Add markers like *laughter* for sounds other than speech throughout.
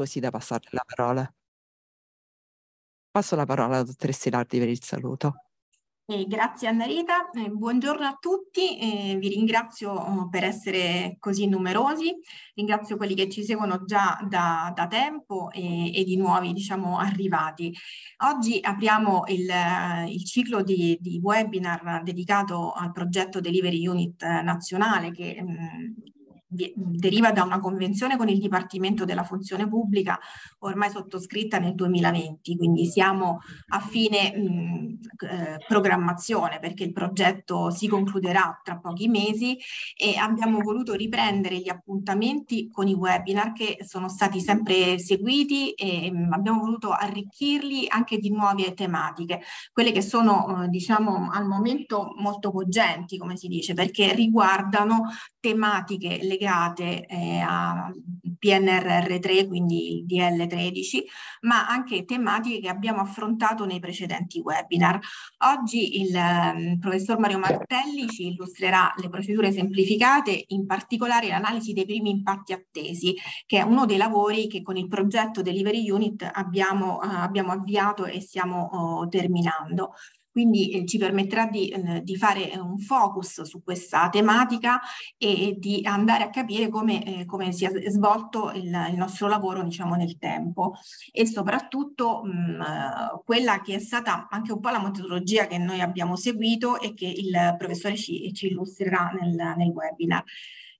così da passare la parola. Passo la parola alla dottoressa Ilardi per il saluto. Eh, grazie Annarita, eh, buongiorno a tutti, eh, vi ringrazio oh, per essere così numerosi, ringrazio quelli che ci seguono già da, da tempo e, eh, e, di nuovi diciamo, arrivati. Oggi apriamo il, il ciclo di, di, webinar dedicato al progetto Delivery Unit nazionale che mh, mm, deriva da una convenzione con il Dipartimento della Funzione Pubblica ormai sottoscritta nel 2020, quindi siamo a fine mh, eh, programmazione perché il progetto si concluderà tra pochi mesi e abbiamo voluto riprendere gli appuntamenti con i webinar che sono stati sempre seguiti e mh, abbiamo voluto arricchirli anche di nuove tematiche, quelle che sono eh, diciamo al momento molto cogenti come si dice perché riguardano tematiche legate eh, a PNRR3, quindi il DL13, ma anche tematiche che abbiamo affrontato nei precedenti webinar. Oggi il um, professor Mario Martelli ci illustrerà le procedure semplificate, in particolare l'analisi dei primi impatti attesi, che è uno dei lavori che con il progetto Delivery Unit abbiamo, uh, abbiamo avviato e stiamo uh, terminando quindi eh, ci permetterà di, eh, di, fare eh, un focus su questa tematica e, di andare a capire come, eh, come si è svolto il, il, nostro lavoro diciamo, nel tempo e soprattutto mh, mm, eh, quella che è stata anche un po' la metodologia che noi abbiamo seguito e che il professore ci, ci illustrerà nel, nel webinar.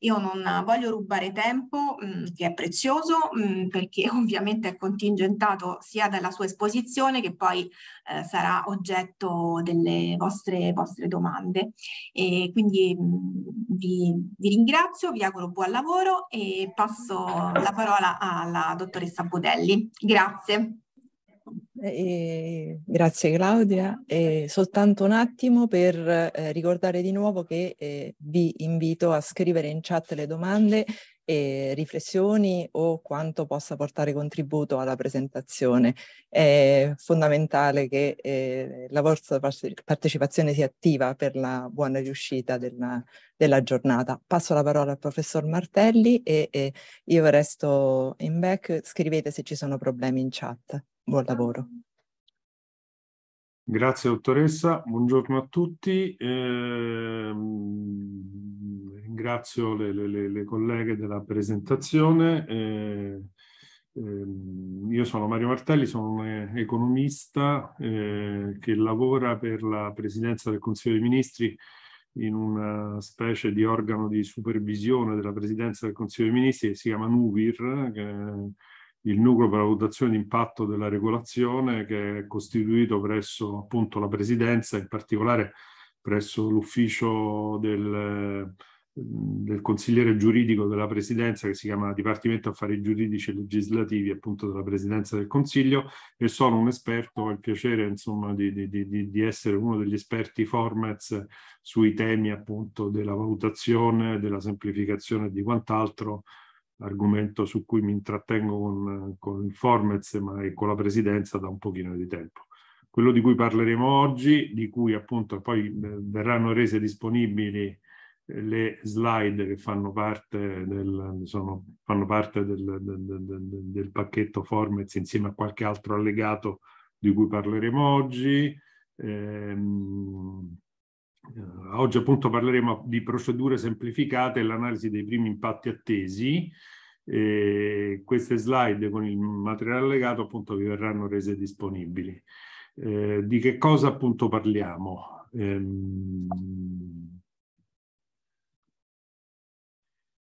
Io non voglio rubare tempo mh, mm, che è prezioso mh, mm, perché *laughs* ovviamente è contingentato sia dalla sua esposizione che poi eh, sarà oggetto delle vostre, vostre domande. E quindi mh, mm, vi, vi, ringrazio, vi auguro buon lavoro e passo la parola alla dottoressa Budelli. Grazie. E grazie Claudia. E soltanto un attimo per eh, ricordare di nuovo che eh, vi invito a scrivere in chat le domande e riflessioni o quanto possa portare contributo alla presentazione. È fondamentale che eh, la vostra partecipazione sia attiva per la buona riuscita della, della giornata. Passo la parola al professor Martelli e, e io resto in back. Scrivete se ci sono problemi in chat. Buon lavoro. Grazie dottoressa, buongiorno a tutti. Eh, ringrazio le, le, le, colleghe della presentazione. Eh, eh, io sono Mario Martelli, sono un economista eh, che lavora per la Presidenza del Consiglio dei Ministri in una specie di organo di supervisione della Presidenza del Consiglio dei Ministri che si chiama NUVIR, eh, il nucleo per la valutazione di impatto della regolazione che è costituito presso appunto la Presidenza, in particolare presso l'ufficio del, del consigliere giuridico della Presidenza che si chiama Dipartimento Affari Giuridici e Legislativi appunto della Presidenza del Consiglio e sono un esperto, ho il piacere insomma di, di, di, di essere uno degli esperti formats sui temi appunto della valutazione, della semplificazione e di quant'altro argomento su cui mi intrattengo con, con il Formez ma e con la Presidenza da un pochino di tempo. Quello di cui parleremo oggi, di cui appunto poi eh, verranno rese disponibili eh, le slide che fanno parte del, sono, fanno parte del, del, del, del pacchetto Formez insieme a qualche altro allegato di cui parleremo oggi. Ehm, eh, oggi appunto parleremo di procedure semplificate e l'analisi dei primi impatti attesi. E queste slide con il materiale legato appunto vi verranno rese disponibili. Eh, di che cosa appunto parliamo? Ehm,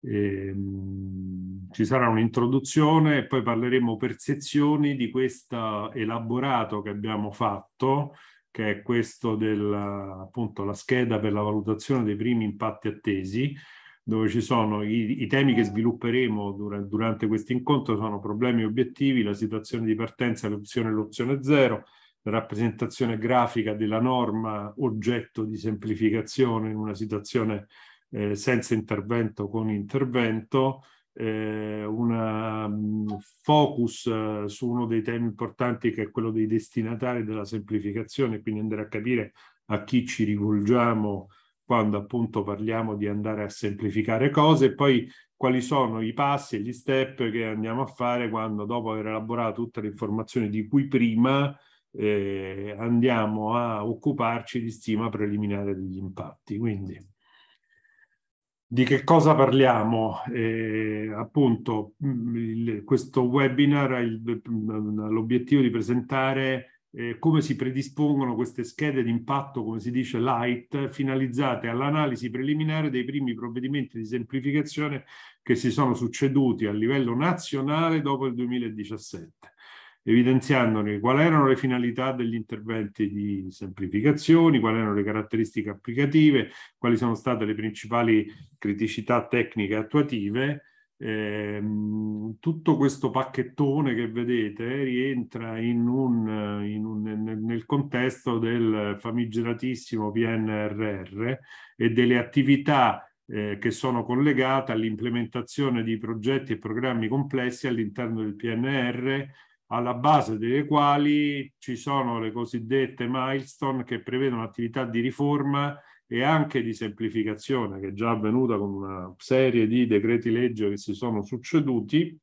ehm, ci sarà un'introduzione e poi parleremo per sezioni di questo elaborato che abbiamo fatto che è questo della appunto, la scheda per la valutazione dei primi impatti attesi, dove ci sono i, i temi che svilupperemo dura, durante questo incontro, sono problemi e obiettivi, la situazione di partenza, l'opzione e l'opzione zero, la rappresentazione grafica della norma oggetto di semplificazione in una situazione eh, senza intervento con intervento, eh, un mm, focus eh, su uno dei temi importanti che è quello dei destinatari della semplificazione, quindi andare a capire a chi ci rivolgiamo quando appunto parliamo di andare a semplificare cose e poi quali sono i passi e gli step che andiamo a fare quando dopo aver elaborato tutte le informazioni di cui prima eh, andiamo a occuparci di stima preliminare degli impatti. Quindi di che cosa parliamo? Eh, appunto, mm, il, questo webinar ha mm, l'obiettivo di presentare eh, come si predispongono queste schede d'impatto, come si dice light, finalizzate all'analisi preliminare dei primi provvedimenti di semplificazione che si sono succeduti a livello nazionale dopo il 2017 evidenziandone quali erano le finalità degli interventi di semplificazione, quali erano le caratteristiche applicative, quali sono state le principali criticità tecniche attuative. Eh, tutto questo pacchettone che vedete rientra in un, in un, nel contesto del famigeratissimo PNRR e delle attività eh, che sono collegate all'implementazione di progetti e programmi complessi all'interno del PNR alla base delle quali ci sono le cosiddette milestone che prevedono attività di riforma e anche di semplificazione, che è già avvenuta con una serie di decreti legge che si sono succeduti.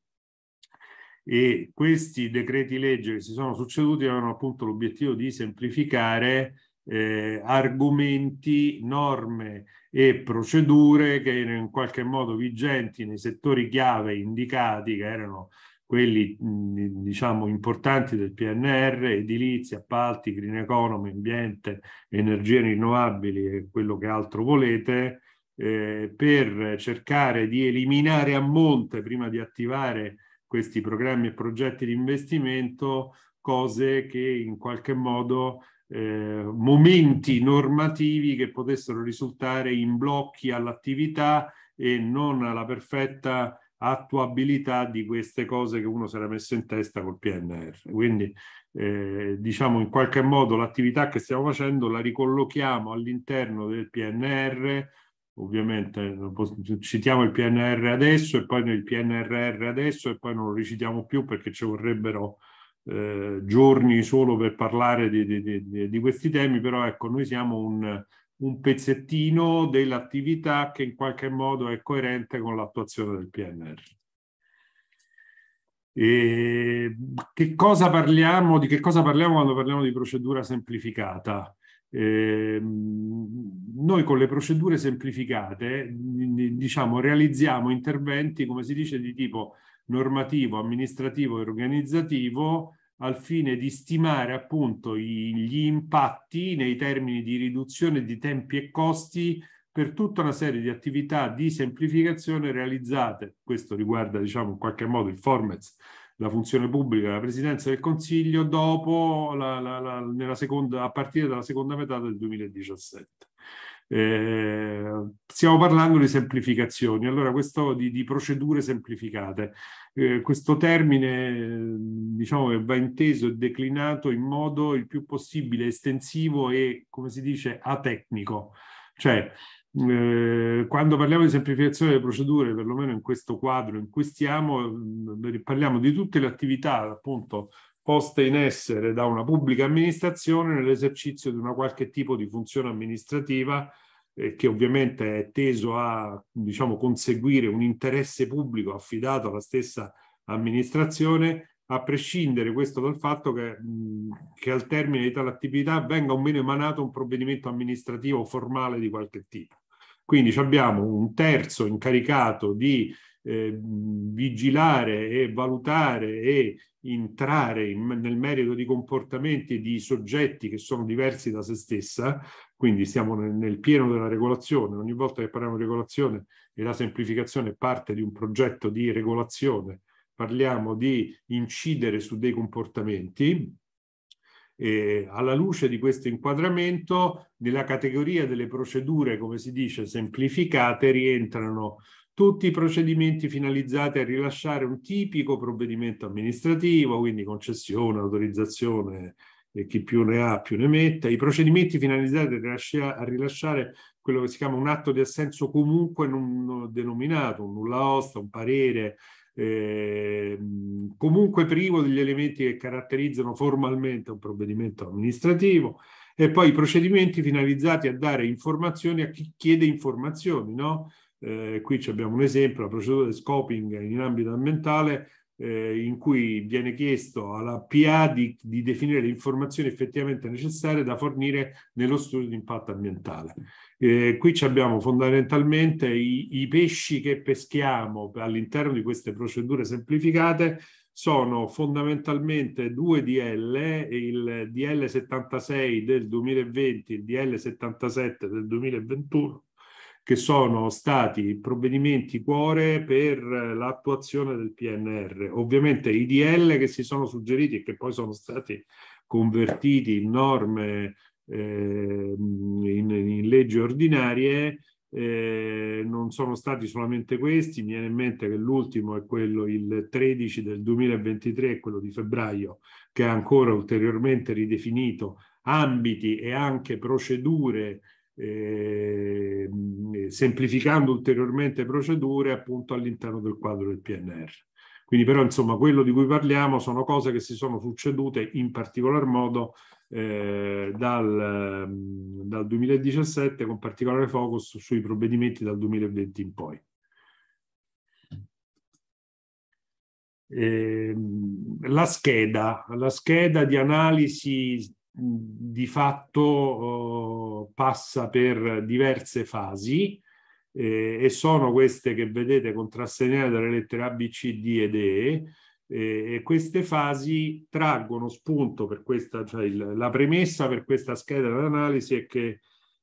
E questi decreti legge che si sono succeduti avevano appunto l'obiettivo di semplificare eh, argomenti, norme e procedure che erano in qualche modo vigenti nei settori chiave indicati, che erano quelli diciamo importanti del PNR, edilizia, appalti, green economy, ambiente, energie rinnovabili e quello che altro volete, eh, per cercare di eliminare a monte, prima di attivare questi programmi e progetti di investimento, cose che in qualche modo eh, momenti normativi che potessero risultare in blocchi all'attività e non alla perfetta attuabilità di queste cose che uno si era messo in testa col PNR. Quindi eh, diciamo in qualche modo l'attività che stiamo facendo la ricollochiamo all'interno del PNR, ovviamente citiamo il PNR adesso e poi nel PNRR adesso e poi non lo ricitiamo più perché ci vorrebbero eh, giorni solo per parlare di, di, di, di questi temi, però ecco noi siamo un un pezzettino dell'attività che in qualche modo è coerente con l'attuazione del PNR. E che cosa parliamo, di che cosa parliamo quando parliamo di procedura semplificata? Eh, noi con le procedure semplificate diciamo, realizziamo interventi, come si dice, di tipo normativo, amministrativo e organizzativo al fine di stimare appunto gli impatti nei termini di riduzione di tempi e costi per tutta una serie di attività di semplificazione realizzate. Questo riguarda, diciamo, in qualche modo il Formez, la funzione pubblica, la presidenza del Consiglio, dopo la, la, la, seconda, a partire dalla seconda metà del 2017. Eh, stiamo parlando di semplificazioni, allora questo di, di procedure semplificate. Eh, questo termine diciamo va inteso e declinato in modo il più possibile estensivo e, come si dice, atecnico. Cioè, eh, quando parliamo di semplificazione delle procedure, perlomeno in questo quadro in cui stiamo, mm, parliamo di tutte le attività appunto poste in essere da una pubblica amministrazione nell'esercizio di una qualche tipo di funzione amministrativa eh, che ovviamente è teso a diciamo, conseguire un interesse pubblico affidato alla stessa amministrazione, a prescindere questo dal fatto che, mh, che al termine di tale attività venga o meno emanato un provvedimento amministrativo formale di qualche tipo. Quindi abbiamo un terzo incaricato di eh, vigilare e valutare e entrare in, nel merito di comportamenti di soggetti che sono diversi da se stessa, quindi siamo nel, nel pieno della regolazione, ogni volta che parliamo di regolazione e la semplificazione è parte di un progetto di regolazione, parliamo di incidere su dei comportamenti, eh, alla luce di questo inquadramento, nella categoria delle procedure, come si dice, semplificate, rientrano tutti i procedimenti finalizzati a rilasciare un tipico provvedimento amministrativo, quindi concessione, autorizzazione e chi più ne ha più ne metta, i procedimenti finalizzati a rilasciare quello che si chiama un atto di assenso comunque non denominato, un nulla osta, un parere, eh, comunque privo degli elementi che caratterizzano formalmente un provvedimento amministrativo e poi i procedimenti finalizzati a dare informazioni a chi chiede informazioni, no? Eh, qui abbiamo un esempio, la procedura di scoping in ambito ambientale eh, in cui viene chiesto alla PA di, di, definire le informazioni effettivamente necessarie da fornire nello studio di impatto ambientale. Eh, qui abbiamo fondamentalmente i, i pesci che peschiamo all'interno di queste procedure semplificate sono fondamentalmente due DL, il DL 76 del 2020 e il DL 77 del 2021 che sono stati provvedimenti cuore per eh, l'attuazione del PNR. Ovviamente i DL che si sono suggeriti e che poi sono stati convertiti in norme, eh, in, in, leggi ordinarie, eh, non sono stati solamente questi, mi viene in mente che l'ultimo è quello il 13 del 2023, quello di febbraio, che ha ancora ulteriormente ridefinito ambiti e anche procedure eh, semplificando ulteriormente procedure appunto all'interno del quadro del PNR. Quindi però insomma quello di cui parliamo sono cose che si sono succedute in particolar modo eh, dal, ehm, dal 2017 con particolare focus sui provvedimenti dal 2020 in poi. Eh, la, scheda, la scheda, di analisi di fatto oh, passa per diverse fasi eh, e sono queste che vedete contrassegnate dalle lettere A, B, C, D ed E eh, e queste fasi traggono spunto per questa, cioè la premessa per questa scheda d'analisi è che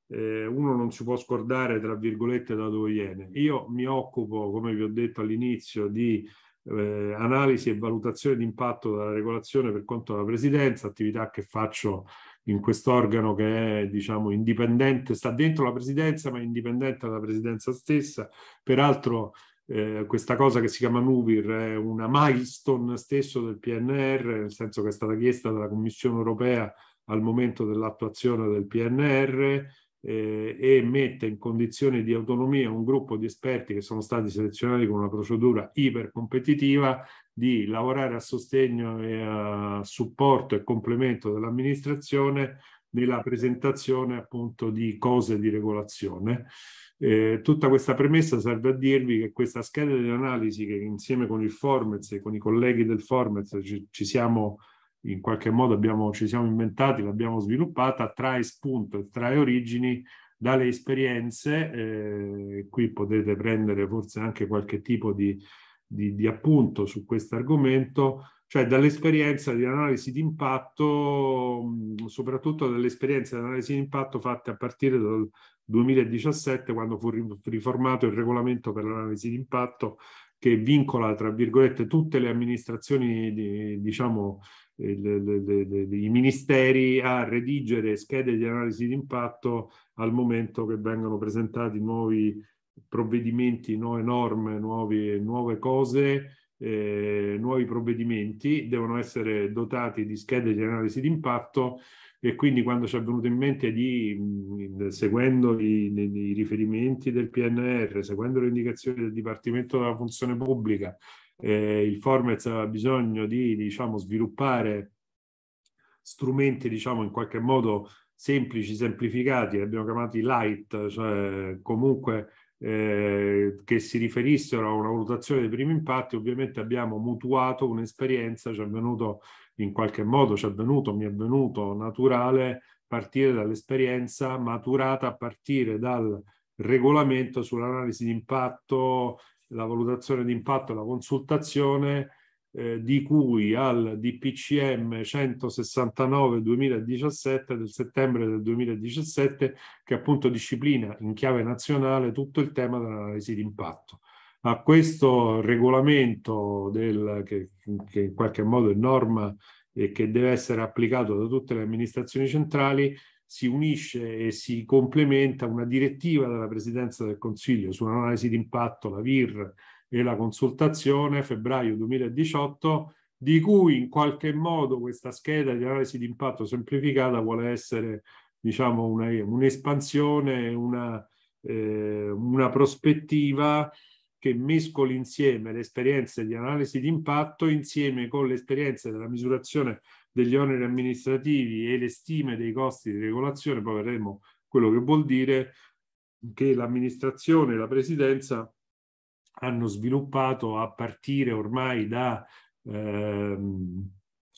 eh, uno non si può scordare, tra virgolette, da dove viene. Io mi occupo, come vi ho detto all'inizio, di eh, analisi e valutazione di impatto della regolazione per conto della presidenza, attività che faccio in quest'organo che è diciamo indipendente, sta dentro la presidenza ma è indipendente dalla presidenza stessa, peraltro eh, questa cosa che si chiama NUVIR è una milestone stesso del PNR, nel senso che è stata chiesta dalla Commissione europea al momento dell'attuazione del PNR, eh, e mette in condizione di autonomia un gruppo di esperti che sono stati selezionati con una procedura ipercompetitiva di lavorare a sostegno e a supporto e complemento dell'amministrazione nella presentazione appunto di cose di regolazione. Eh, tutta questa premessa serve a dirvi che questa scheda di analisi che insieme con il Formez e con i colleghi del Formez ci, ci siamo in qualche modo abbiamo, ci siamo inventati, l'abbiamo sviluppata, trae spunto, e trae origini dalle esperienze, eh, qui potete prendere forse anche qualche tipo di, di, di appunto su questo argomento, cioè dall'esperienza di analisi di impatto, soprattutto dall'esperienza di analisi di impatto fatte a partire dal 2017, quando fu riformato il regolamento per l'analisi di impatto che vincola, tra virgolette, tutte le amministrazioni, di, diciamo, i ministeri a redigere schede di analisi di impatto al momento che vengono presentati nuovi provvedimenti, nuove norme, nuove, nuove cose, eh, nuovi provvedimenti, devono essere dotati di schede di analisi di impatto e quindi quando ci è venuto in mente di, mh, mm, seguendo i, i riferimenti del PNR, seguendo le indicazioni del Dipartimento della Funzione Pubblica, eh, il Formez aveva bisogno di diciamo, sviluppare strumenti diciamo, in qualche modo semplici, semplificati, li abbiamo chiamati light, cioè comunque eh, che si riferissero a una valutazione dei primi impatti, ovviamente abbiamo mutuato un'esperienza, ci è venuto in qualche modo, ci è venuto, mi è venuto naturale partire dall'esperienza maturata a partire dal regolamento sull'analisi di impatto la valutazione di impatto e la consultazione eh, di cui al DPCM 169 2017 del settembre del 2017 che appunto disciplina in chiave nazionale tutto il tema dell'analisi di impatto. A questo regolamento del, che, che in qualche modo è norma e che deve essere applicato da tutte le amministrazioni centrali si unisce e si complementa una direttiva della Presidenza del Consiglio sull'analisi di impatto, la VIR e la consultazione febbraio 2018, di cui in qualche modo questa scheda di analisi di impatto semplificata vuole essere diciamo, una, un'espansione, una, eh, una prospettiva che mescoli insieme le esperienze di analisi di impatto insieme con le esperienze della misurazione degli oneri amministrativi e le stime dei costi di regolazione, poi vedremo quello che vuol dire che l'amministrazione e la presidenza hanno sviluppato a partire ormai da, ehm,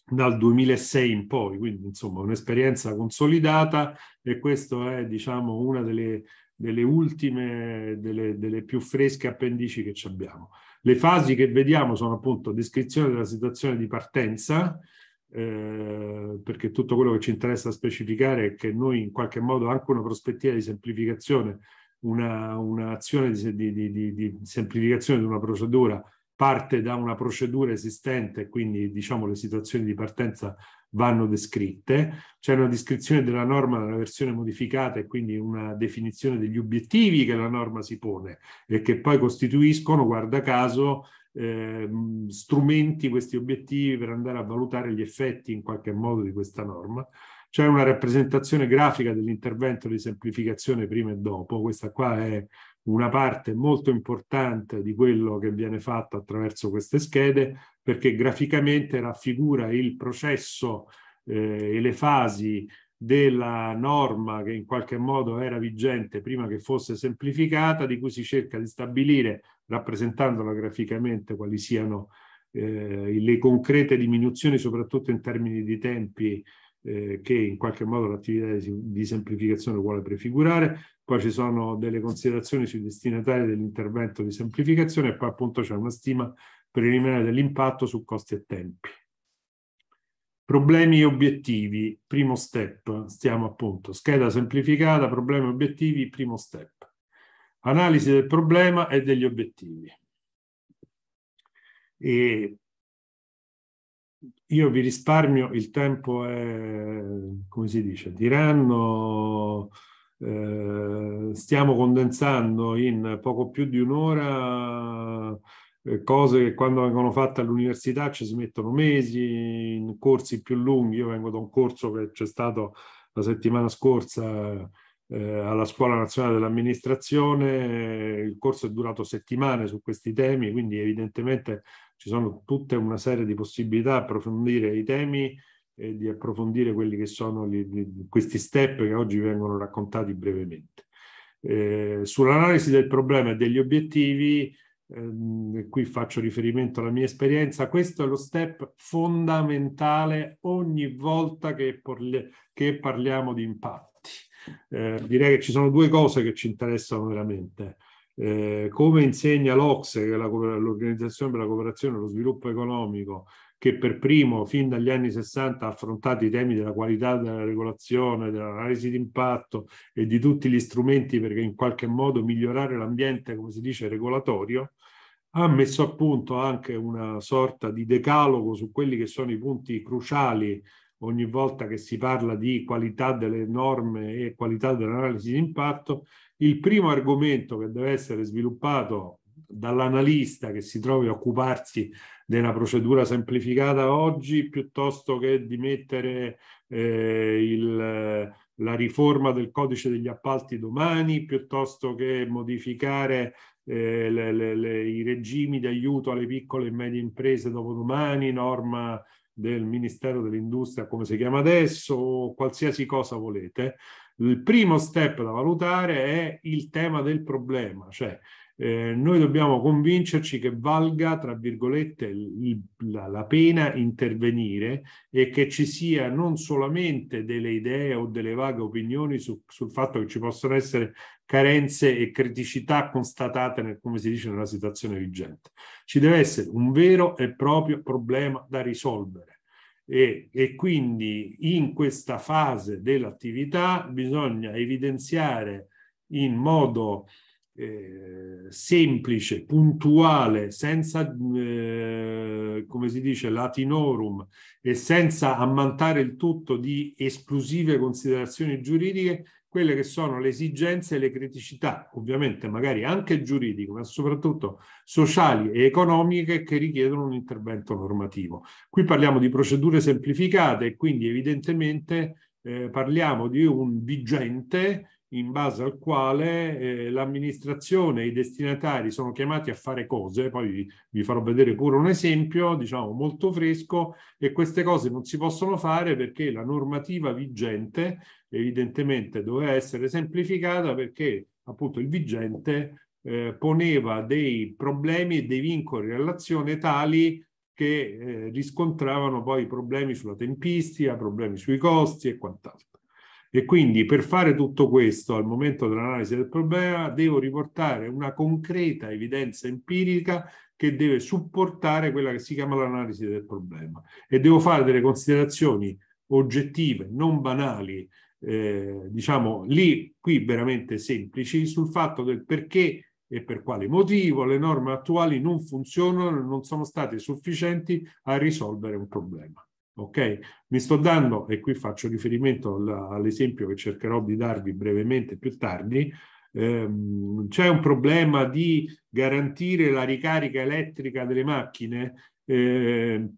dal 2006 in poi, quindi insomma un'esperienza consolidata e questa è diciamo una delle, delle ultime, delle, delle, più fresche appendici che abbiamo. Le fasi che vediamo sono appunto descrizione della situazione di partenza, eh, perché tutto quello che ci interessa specificare è che noi in qualche modo anche una prospettiva di semplificazione, un'azione una di, di, di, di semplificazione di una procedura parte da una procedura esistente, quindi diciamo le situazioni di partenza vanno descritte. C'è una descrizione della norma nella versione modificata e quindi una definizione degli obiettivi che la norma si pone e che poi costituiscono, guarda caso, eh, strumenti questi obiettivi per andare a valutare gli effetti in qualche modo di questa norma. C'è una rappresentazione grafica dell'intervento di semplificazione prima e dopo, questa qua è una parte molto importante di quello che viene fatto attraverso queste schede perché graficamente raffigura il processo eh, e le fasi della norma che in qualche modo era vigente prima che fosse semplificata, di cui si cerca di stabilire, rappresentandola graficamente, quali siano eh, le concrete diminuzioni, soprattutto in termini di tempi eh, che in qualche modo l'attività di, di semplificazione vuole prefigurare. Poi ci sono delle considerazioni sui destinatari dell'intervento di semplificazione e poi appunto c'è una stima preliminare dell'impatto su costi e tempi. Problemi e obiettivi, primo step, stiamo appunto, scheda semplificata, problemi e obiettivi, primo step. Analisi del problema e degli obiettivi. E io vi risparmio, il tempo è, come si dice, tiranno, eh, stiamo condensando in poco più di un'ora eh, cose che quando vengono fatte all'università ci si mettono mesi, in corsi più lunghi. Io vengo da un corso che c'è stato la settimana scorsa eh, alla Scuola Nazionale dell'Amministrazione, il corso è durato settimane su questi temi, quindi evidentemente ci sono tutta una serie di possibilità di approfondire i temi e di approfondire quelli che sono gli, questi step che oggi vengono raccontati brevemente. Eh, sull'analisi del problema e degli obiettivi, ehm, qui faccio riferimento alla mia esperienza, questo è lo step fondamentale ogni volta che, porli, che parliamo di impatti. Eh, direi che ci sono due cose che ci interessano veramente. Eh, come insegna l'Ocse, che è la, l'Organizzazione per la Cooperazione e lo Sviluppo Economico, che per primo fin dagli anni 60 ha affrontato i temi della qualità della regolazione, dell'analisi d'impatto e di tutti gli strumenti perché in qualche modo migliorare l'ambiente, come si dice, regolatorio, ha messo a punto anche una sorta di decalogo su quelli che sono i punti cruciali ogni volta che si parla di qualità delle norme e qualità dell'analisi di impatto. Il primo argomento che deve essere sviluppato dall'analista che si trovi a occuparsi di una procedura semplificata oggi piuttosto che di mettere eh, il, la riforma del codice degli appalti domani piuttosto che modificare eh, le, le, le, i regimi di aiuto alle piccole e medie imprese dopodomani, norma del Ministero dell'Industria, come si chiama adesso, o qualsiasi cosa volete. Il primo step da valutare è il tema del problema, cioè eh, noi dobbiamo convincerci che valga, tra virgolette, il, la, la, pena intervenire e che ci sia non solamente delle idee o delle vaghe opinioni su, sul fatto che ci possono essere carenze e criticità constatate, nel, come si dice, nella situazione vigente. Ci deve essere un vero e proprio problema da risolvere. E, e, quindi in questa fase dell'attività bisogna evidenziare in modo eh, semplice, puntuale, senza, eh, come si dice, latinorum e senza ammantare il tutto di esclusive considerazioni giuridiche, quelle che sono le esigenze e le criticità, ovviamente magari anche giuridiche, ma soprattutto sociali e economiche che richiedono un intervento normativo. Qui parliamo di procedure semplificate e quindi evidentemente eh, parliamo di un vigente in base al quale eh, l'amministrazione e i destinatari sono chiamati a fare cose, poi vi, farò vedere pure un esempio, diciamo molto fresco, e queste cose non si possono fare perché la normativa vigente evidentemente doveva essere semplificata perché appunto il vigente eh, poneva dei problemi e dei vincoli in relazione tali che eh, riscontravano poi problemi sulla tempistica, problemi sui costi e quant'altro. E quindi per fare tutto questo al momento dell'analisi del problema devo riportare una concreta evidenza empirica che deve supportare quella che si chiama l'analisi del problema e devo fare delle considerazioni oggettive, non banali, eh, diciamo lì, qui veramente semplici, sul fatto del perché e per quale motivo le norme attuali non funzionano e non sono state sufficienti a risolvere un problema. Ok, mi sto dando, e qui faccio riferimento all'esempio che cercherò di darvi brevemente più tardi, ehm, c'è un problema di garantire la ricarica elettrica delle macchine ehm,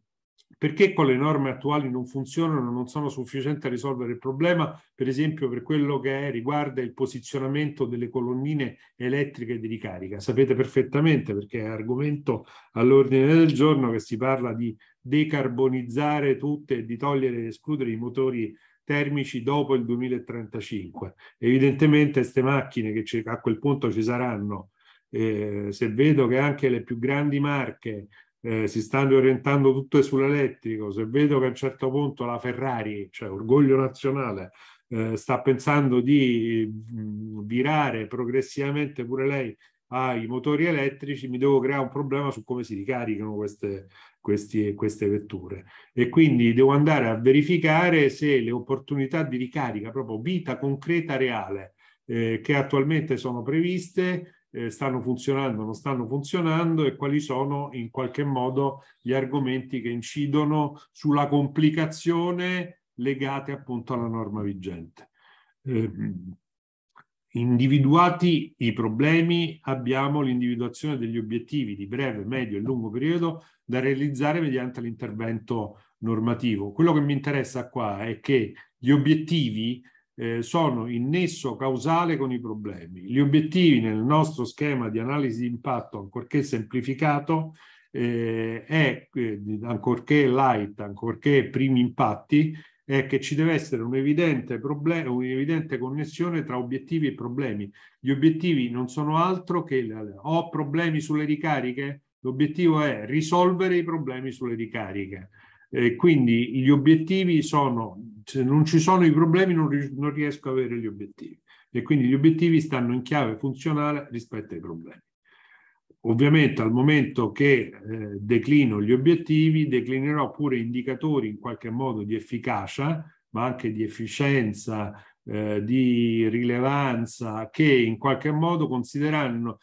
perché con le norme attuali non funzionano, non sono sufficienti a risolvere il problema, per esempio per quello che riguarda il posizionamento delle colonnine elettriche di ricarica. Sapete perfettamente perché è argomento all'ordine del giorno che si parla di decarbonizzare tutte e di togliere ed escludere i motori termici dopo il 2035. Evidentemente queste macchine che a quel punto ci saranno, eh, se vedo che anche le più grandi marche eh, si stanno orientando tutte sull'elettrico, se vedo che a un certo punto la Ferrari, cioè orgoglio nazionale, eh, sta pensando di mm, virare progressivamente pure lei ai motori elettrici, mi devo creare un problema su come si ricaricano queste, questi, queste vetture. E quindi devo andare a verificare se le opportunità di ricarica, proprio vita concreta reale, eh, che attualmente sono previste, eh, stanno funzionando, non stanno funzionando e quali sono in qualche modo gli argomenti che incidono sulla complicazione legate appunto alla norma vigente. Eh, individuati i problemi, abbiamo l'individuazione degli obiettivi di breve, medio e lungo periodo da realizzare mediante l'intervento normativo. Quello che mi interessa qua è che gli obiettivi eh, sono in nesso causale con i problemi. Gli obiettivi nel nostro schema di analisi di impatto, ancorché semplificato, eh, è, eh, ancorché light, ancorché primi impatti, è che ci deve essere un'evidente, problem- un'evidente connessione tra obiettivi e problemi. Gli obiettivi non sono altro che ho problemi sulle ricariche, l'obiettivo è risolvere i problemi sulle ricariche. Eh, quindi gli obiettivi sono, se non ci sono i problemi non, non riesco a avere gli obiettivi e quindi gli obiettivi stanno in chiave funzionale rispetto ai problemi. Ovviamente al momento che eh, declino gli obiettivi, declinerò pure indicatori in qualche modo di efficacia, ma anche di efficienza, eh, di rilevanza, che in qualche modo consentiranno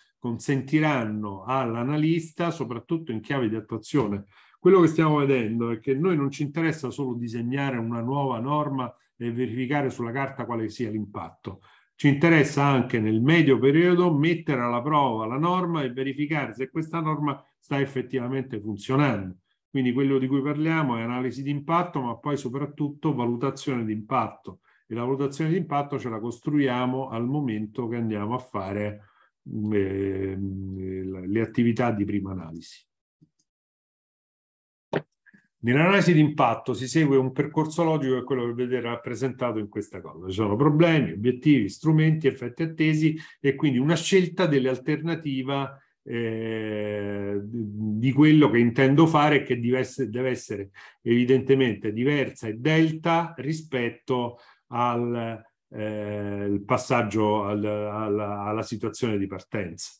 all'analista, soprattutto in chiave di attuazione quello che stiamo vedendo è che noi non ci interessa solo disegnare una nuova norma e verificare sulla carta quale sia l'impatto. Ci interessa anche nel medio periodo mettere alla prova la norma e verificare se questa norma sta effettivamente funzionando. Quindi quello di cui parliamo è analisi di impatto, ma poi soprattutto valutazione di impatto. E la valutazione di impatto ce la costruiamo al momento che andiamo a fare eh, le attività di prima analisi. Nell'analisi di impatto si segue un percorso logico che è quello che vedete rappresentato in questa cosa. Ci sono problemi, obiettivi, strumenti, effetti attesi e quindi una scelta dell'alternativa eh, di quello che intendo fare che deve essere, deve essere evidentemente diversa e delta rispetto al eh, passaggio al, alla, alla situazione di partenza.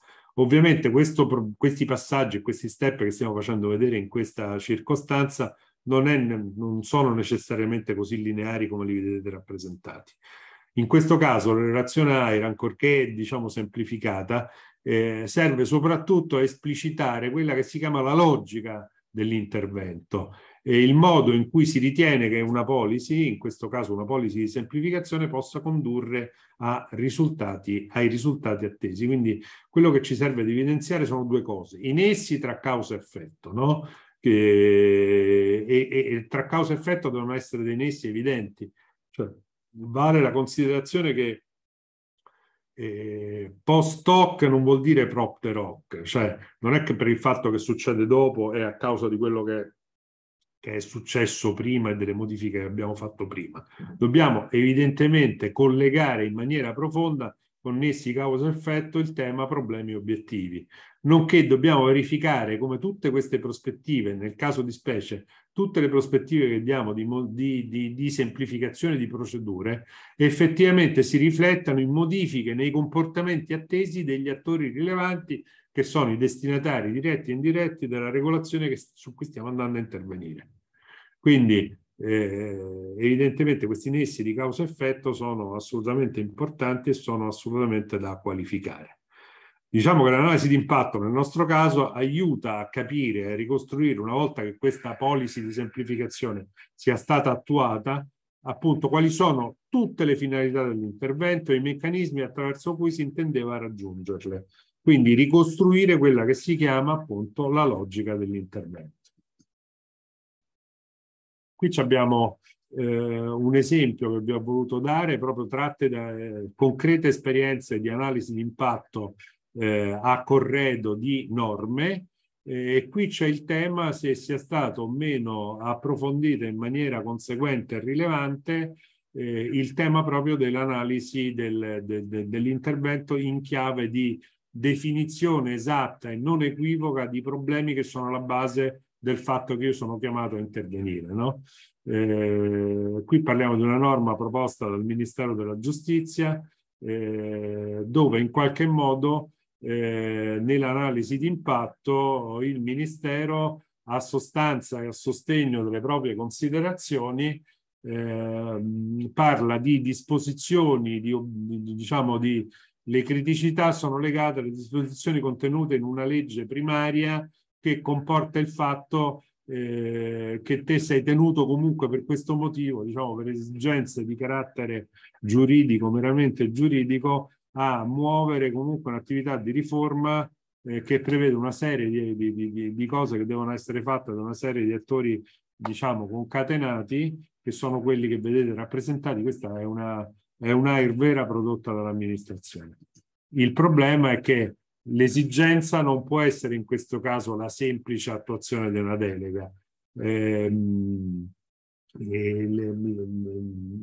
Ovviamente questo, questi passaggi questi step che stiamo facendo vedere in questa circostanza non, è, non sono necessariamente così lineari come li vedete rappresentati. In questo caso la relazione AIRA, ancorché diciamo semplificata, eh, serve soprattutto a esplicitare quella che si chiama la logica dell'intervento e il modo in cui si ritiene che una policy, in questo caso una policy di semplificazione, possa condurre risultati, ai risultati attesi. Quindi quello che ci serve ad evidenziare sono due cose, i nessi tra causa e effetto, no? e, e, e tra causa e effetto devono essere dei nessi evidenti, cioè vale la considerazione che eh, post hoc non vuol dire propter hoc, cioè non è che per il fatto che succede dopo è a causa di quello che, che è successo prima e delle modifiche che abbiamo fatto prima. Dobbiamo evidentemente collegare in maniera profonda connessi causa-effetto il tema problemi obiettivi, nonché dobbiamo verificare come tutte queste prospettive, nel caso di specie, tutte le prospettive che diamo di, di, di, di semplificazione di procedure effettivamente si riflettano in modifiche nei comportamenti attesi degli attori rilevanti che sono i destinatari diretti e indiretti della regolazione che, su cui stiamo andando a intervenire. Quindi eh, evidentemente questi nessi di causa-effetto sono assolutamente importanti e sono assolutamente da qualificare. Diciamo che l'analisi di impatto nel nostro caso aiuta a capire e a ricostruire una volta che questa policy di semplificazione sia stata attuata, appunto quali sono tutte le finalità dell'intervento e i meccanismi attraverso cui si intendeva raggiungerle. Quindi ricostruire quella che si chiama appunto la logica dell'intervento. Qui abbiamo eh, un esempio che vi ho voluto dare, proprio tratte da eh, concrete esperienze di analisi di impatto eh, a corredo di norme e qui c'è il tema se sia stato o meno approfondito in maniera conseguente e rilevante eh, il tema proprio dell'analisi del, de, de, dell'intervento in chiave di definizione esatta e non equivoca di problemi che sono la base del fatto che io sono chiamato a intervenire. No? Eh, qui parliamo di una norma proposta dal Ministero della Giustizia eh, dove in qualche modo eh, nell'analisi di impatto il Ministero a sostanza e a sostegno delle proprie considerazioni eh, parla di disposizioni, di, diciamo di le criticità sono legate alle disposizioni contenute in una legge primaria che comporta il fatto eh, che te sei tenuto comunque per questo motivo, diciamo per esigenze di carattere giuridico, meramente giuridico, a muovere comunque un'attività di riforma eh, che prevede una serie di, di, di, di, cose che devono essere fatte da una serie di attori, diciamo, concatenati, che sono quelli che vedete rappresentati. Questa è una, è una er-, vera prodotta dall'amministrazione. Il problema è che l'esigenza non può essere in questo caso la semplice attuazione della delega. Eh, e,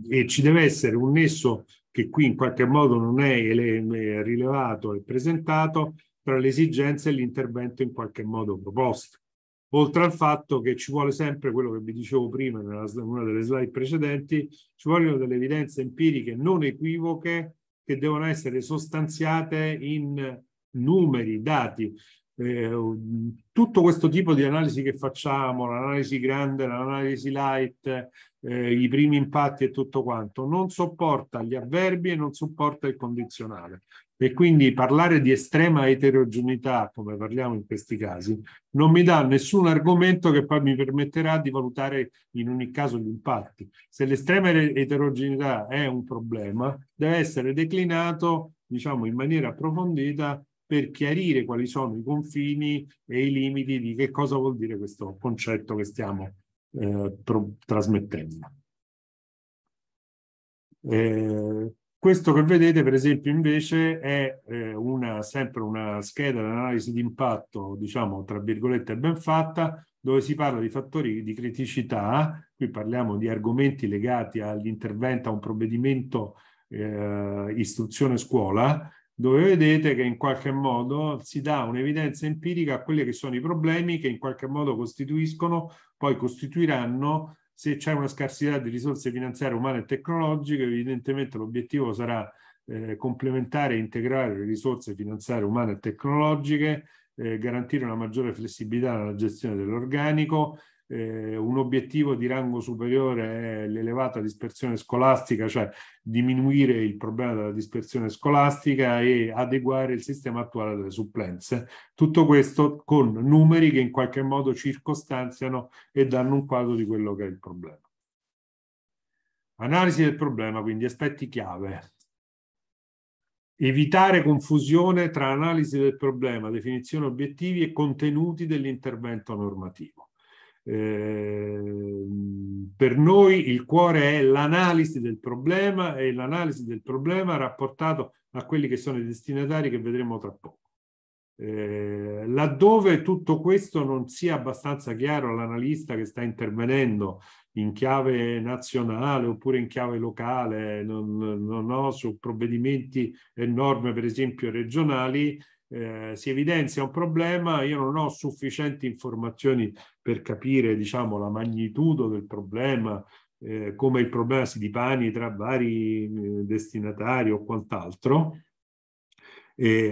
e, ci deve essere un nesso che qui in qualche modo non è rilevato e presentato, tra le esigenze e l'intervento in qualche modo proposto. Oltre al fatto che ci vuole sempre quello che vi dicevo prima nella, in una delle slide precedenti, ci vogliono delle evidenze empiriche non equivoche che devono essere sostanziate in numeri, dati eh, tutto questo tipo di analisi che facciamo, l'analisi grande, l'analisi light, eh, i primi impatti e tutto quanto, non sopporta gli avverbi e non sopporta il condizionale. E quindi parlare di estrema eterogeneità, come parliamo in questi casi, non mi dà nessun argomento che poi mi permetterà di valutare in ogni caso gli impatti. Se l'estrema eterogeneità è un problema, deve essere declinato diciamo, in maniera approfondita per chiarire quali sono i confini e i limiti di che cosa vuol dire questo concetto che stiamo eh, trasmettendo. Eh, questo che vedete, per esempio, invece è eh, una, sempre una scheda di analisi di impatto, diciamo, tra virgolette, ben fatta, dove si parla di fattori di criticità, qui parliamo di argomenti legati all'intervento a un provvedimento eh, istruzione scuola, dove vedete che in qualche modo si dà un'evidenza empirica a quelli che sono i problemi che in qualche modo costituiscono, poi costituiranno, se c'è una scarsità di risorse finanziarie, umane e tecnologiche, evidentemente l'obiettivo sarà eh, complementare e integrare le risorse finanziarie, umane e tecnologiche, eh, garantire una maggiore flessibilità nella gestione dell'organico, eh, un obiettivo di rango superiore è l'elevata dispersione scolastica, cioè diminuire il problema della dispersione scolastica e adeguare il sistema attuale delle supplenze. Tutto questo con numeri che in qualche modo circostanziano e danno un quadro di quello che è il problema. Analisi del problema, quindi aspetti chiave. Evitare confusione tra analisi del problema, definizione obiettivi e contenuti dell'intervento normativo eh, per noi il cuore è l'analisi del problema e l'analisi del problema rapportato a quelli che sono i destinatari che vedremo tra poco. Eh, laddove tutto questo non sia abbastanza chiaro all'analista che sta intervenendo in chiave nazionale oppure in chiave locale, non, non ho, su provvedimenti e norme per esempio regionali, eh, si evidenzia un problema, io non ho sufficienti informazioni per capire diciamo, la magnitudo del problema, eh, come il problema si dipani tra vari eh, destinatari o quant'altro.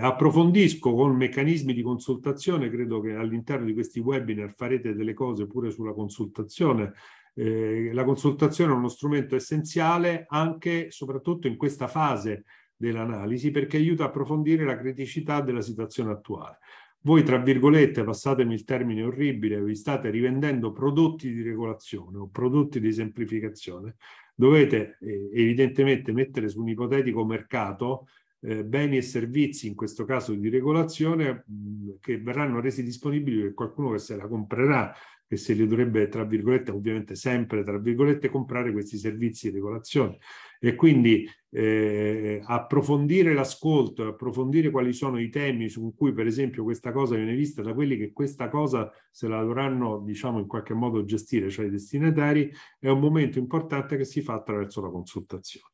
approfondisco con meccanismi di consultazione, credo che all'interno di questi webinar farete delle cose pure sulla consultazione. Eh, la consultazione è uno strumento essenziale anche e soprattutto in questa fase dell'analisi perché aiuta a approfondire la criticità della situazione attuale. Voi, tra virgolette, passatemi il termine orribile, vi state rivendendo prodotti di regolazione o prodotti di semplificazione, dovete eh, evidentemente mettere su un ipotetico mercato eh, beni e servizi, in questo caso di regolazione, mh, che verranno resi disponibili per qualcuno che se la comprerà, che se li dovrebbe, tra virgolette, ovviamente sempre, tra virgolette, comprare questi servizi di regolazione. E quindi eh, approfondire l'ascolto, approfondire quali sono i temi su cui per esempio questa cosa viene vista da quelli che questa cosa se la dovranno diciamo in qualche modo gestire, cioè i destinatari, è un momento importante che si fa attraverso la consultazione.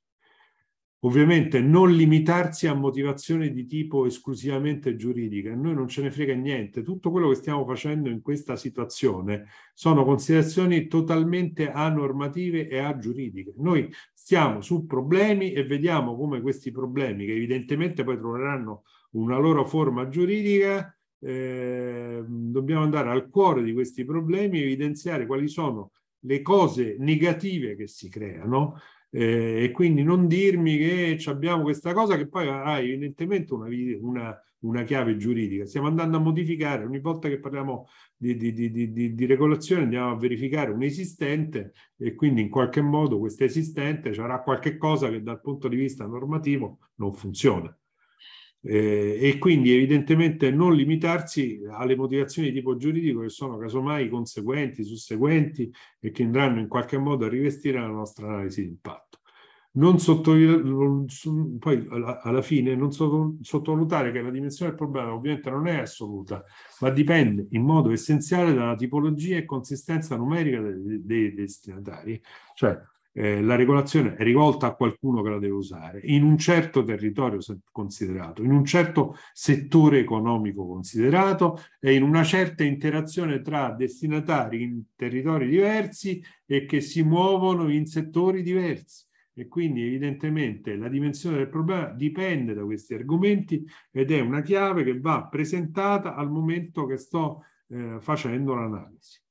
Ovviamente non limitarsi a motivazioni di tipo esclusivamente giuridica, a noi non ce ne frega niente, tutto quello che stiamo facendo in questa situazione sono considerazioni totalmente anormative e agiuridiche. Noi stiamo su problemi e vediamo come questi problemi, che evidentemente poi troveranno una loro forma giuridica, eh, dobbiamo andare al cuore di questi problemi e evidenziare quali sono le cose negative che si creano eh, e quindi non dirmi che abbiamo questa cosa che poi ha evidentemente una, una, una, chiave giuridica. Stiamo andando a modificare, ogni volta che parliamo di, di, di, di, regolazione andiamo a verificare un esistente e quindi in qualche modo questo esistente avrà qualche cosa che dal punto di vista normativo non funziona. Eh, e quindi evidentemente non limitarsi alle motivazioni di tipo giuridico che sono casomai conseguenti, susseguenti e che andranno in qualche modo a rivestire la nostra analisi di impatto. Non sottovalutare, poi alla fine, non sottovalutare che la dimensione del problema ovviamente non è assoluta, ma dipende in modo essenziale dalla tipologia e consistenza numerica dei, dei destinatari. Cioè, eh, la regolazione è rivolta a qualcuno che la deve usare, in un certo territorio considerato, in un certo settore economico considerato e in una certa interazione tra destinatari in territori diversi e che si muovono in settori diversi e quindi evidentemente la dimensione del problema dipende da questi argomenti ed è una chiave che va presentata al momento che sto eh, facendo l'analisi.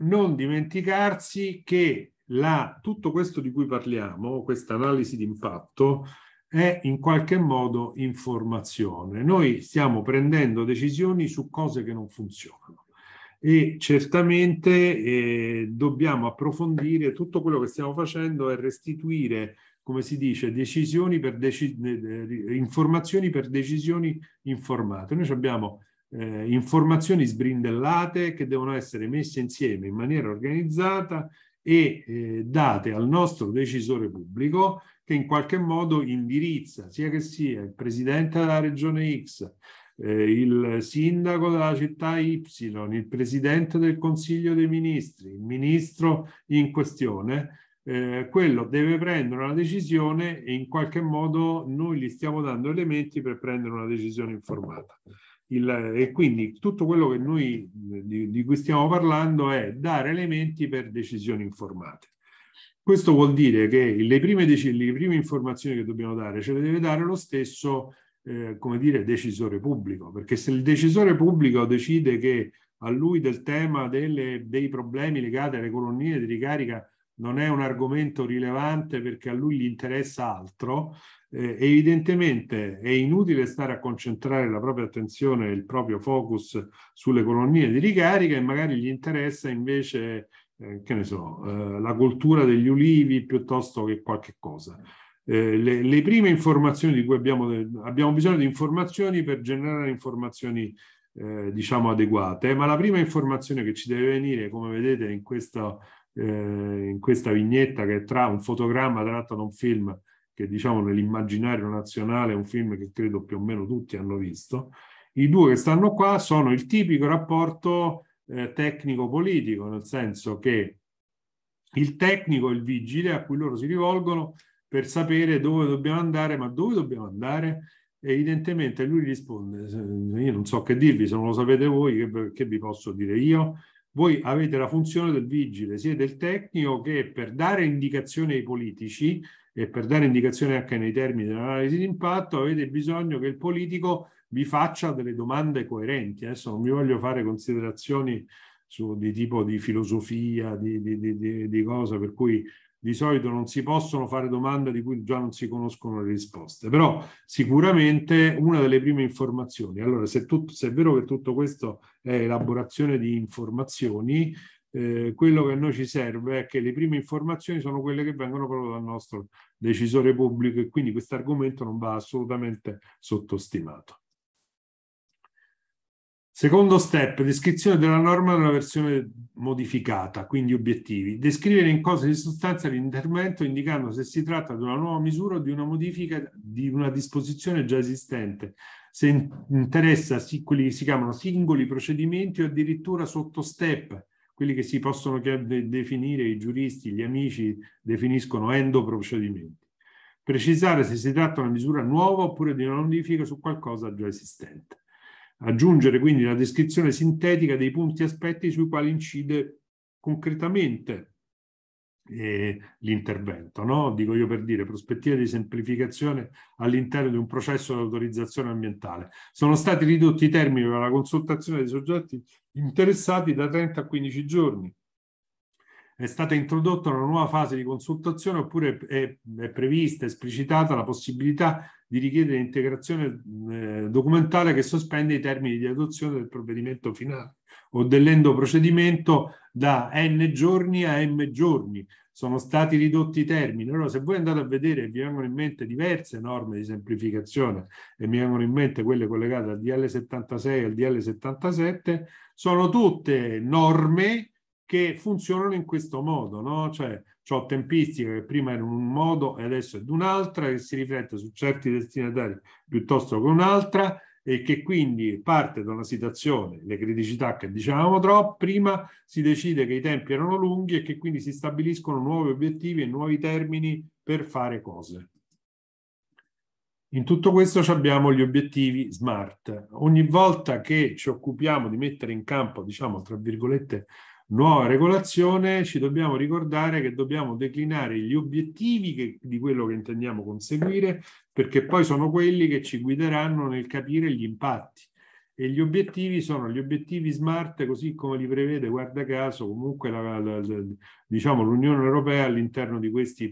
non dimenticarsi che la, tutto questo di cui parliamo, questa analisi d'impatto, è in qualche modo informazione. Noi stiamo prendendo decisioni su cose che non funzionano e certamente eh, dobbiamo approfondire tutto quello che stiamo facendo e restituire, come si dice, decisioni per deci- eh, eh, informazioni per decisioni informate. Noi abbiamo eh, informazioni sbrindellate che devono essere messe insieme in maniera organizzata e eh, date al nostro decisore pubblico che in qualche modo indirizza sia che sia il presidente della regione X, eh, il sindaco della città Y, il presidente del Consiglio dei Ministri, il ministro in questione, eh, quello deve prendere una decisione e in qualche modo noi gli stiamo dando elementi per prendere una decisione informata. Il, e quindi tutto quello che noi, di, di cui stiamo parlando è dare elementi per decisioni informate. Questo vuol dire che le prime, le prime, informazioni che dobbiamo dare ce le deve dare lo stesso, eh, come dire, decisore pubblico, perché se il decisore pubblico decide che a lui del tema delle, dei problemi legati alle colonnine di ricarica non è un argomento rilevante perché a lui gli interessa altro, eh, evidentemente è inutile stare a concentrare la propria attenzione e il proprio focus sulle colonie di ricarica e magari gli interessa invece, eh, che ne so, eh, la cultura degli ulivi piuttosto che qualche cosa. Eh, le, le, prime informazioni di cui abbiamo, abbiamo bisogno di informazioni per generare informazioni eh, diciamo adeguate, ma la prima informazione che ci deve venire, come vedete in questa, eh, in questa vignetta che è tra un fotogramma tratto da un film che diciamo nell'immaginario nazionale è un film che credo più o meno tutti hanno visto. I due che stanno qua sono il tipico rapporto eh, tecnico-politico, nel senso che il tecnico è il vigile a cui loro si rivolgono per sapere dove dobbiamo andare, ma dove dobbiamo andare? evidentemente lui risponde, io non so che dirvi, se non lo sapete voi, che, che vi posso dire io? Voi avete la funzione del vigile, siete il tecnico che per dare indicazioni ai politici e per dare indicazioni anche nei termini dell'analisi di impatto avete bisogno che il politico vi faccia delle domande coerenti. Adesso non vi voglio fare considerazioni su, di tipo di filosofia, di, di, di, di cosa, per cui di solito non si possono fare domande di cui già non si conoscono le risposte, però sicuramente una delle prime informazioni. Allora, se, tutto, se è vero che tutto questo è elaborazione di informazioni, eh, quello che a noi ci serve è che le prime informazioni sono quelle che vengono proprio dal nostro decisore pubblico e quindi questo argomento non va assolutamente sottostimato. Secondo step, descrizione della norma nella versione modificata, quindi obiettivi. Descrivere in cose di sostanza l'intervento indicando se si tratta di una nuova misura o di una modifica di una disposizione già esistente, se interessa quelli che si chiamano singoli procedimenti o addirittura sottostep, quelli che si possono definire i giuristi, gli amici definiscono endoprocedimenti. Precisare se si tratta di una misura nuova oppure di una modifica su qualcosa già esistente. Aggiungere quindi la descrizione sintetica dei punti e aspetti sui quali incide concretamente eh, l'intervento. No? Dico io per dire prospettiva di semplificazione all'interno di un processo di autorizzazione ambientale. Sono stati ridotti i termini per la consultazione dei soggetti interessati da 30 a 15 giorni. È stata introdotta una nuova fase di consultazione oppure è, è prevista, esplicitata la possibilità di richiedere integrazione eh, documentale che sospende i termini di adozione del provvedimento finale o dell'endo procedimento da n giorni a m giorni. Sono stati ridotti i termini. Allora, se voi andate a vedere, vi vengono in mente diverse norme di semplificazione e mi vengono in mente quelle collegate al DL76 e al DL77, sono tutte norme che funzionano in questo modo, no? Cioè, ho tempistiche che prima erano in un modo e adesso è di un'altra, che si riflette su certi destinatari piuttosto che un'altra e che quindi parte da una situazione, le criticità che dicevamo troppo, prima si decide che i tempi erano lunghi e che quindi si stabiliscono nuovi obiettivi e nuovi termini per fare cose. In tutto questo abbiamo gli obiettivi SMART. Ogni volta che ci occupiamo di mettere in campo, diciamo, tra virgolette, nuova regolazione, ci dobbiamo ricordare che dobbiamo declinare gli obiettivi che, di quello che intendiamo conseguire, perché poi sono quelli che ci guideranno nel capire gli impatti. E gli obiettivi sono gli obiettivi smart, così come li prevede, guarda caso, comunque la, la, la, diciamo, l'Unione Europea all'interno di questi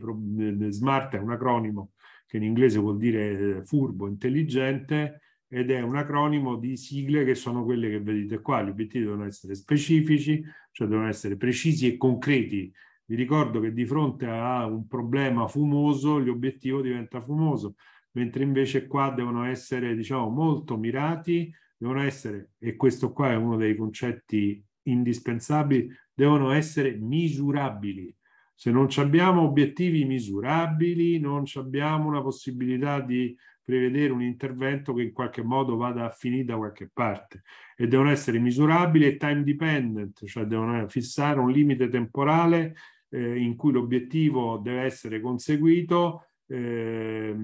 smart è un acronimo che in inglese vuol dire eh, furbo, intelligente, ed è un acronimo di sigle che sono quelle che vedete qua. Gli obiettivi devono essere specifici, cioè devono essere precisi e concreti. Vi ricordo che di fronte a un problema fumoso l'obiettivo diventa fumoso, mentre invece qua devono essere diciamo, molto mirati, devono essere, e questo qua è uno dei concetti indispensabili, devono essere misurabili. Se non abbiamo obiettivi misurabili, non abbiamo una possibilità di prevedere un intervento che in qualche modo vada a finire da qualche parte e devono essere misurabili e time dependent, cioè devono fissare un limite temporale eh, in cui l'obiettivo deve essere conseguito eh,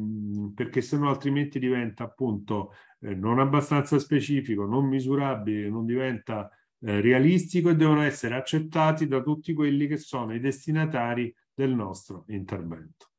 perché se no altrimenti diventa appunto eh, non abbastanza specifico, non misurabile, non diventa eh, realistico e devono essere accettati da tutti quelli che sono i destinatari del nostro intervento.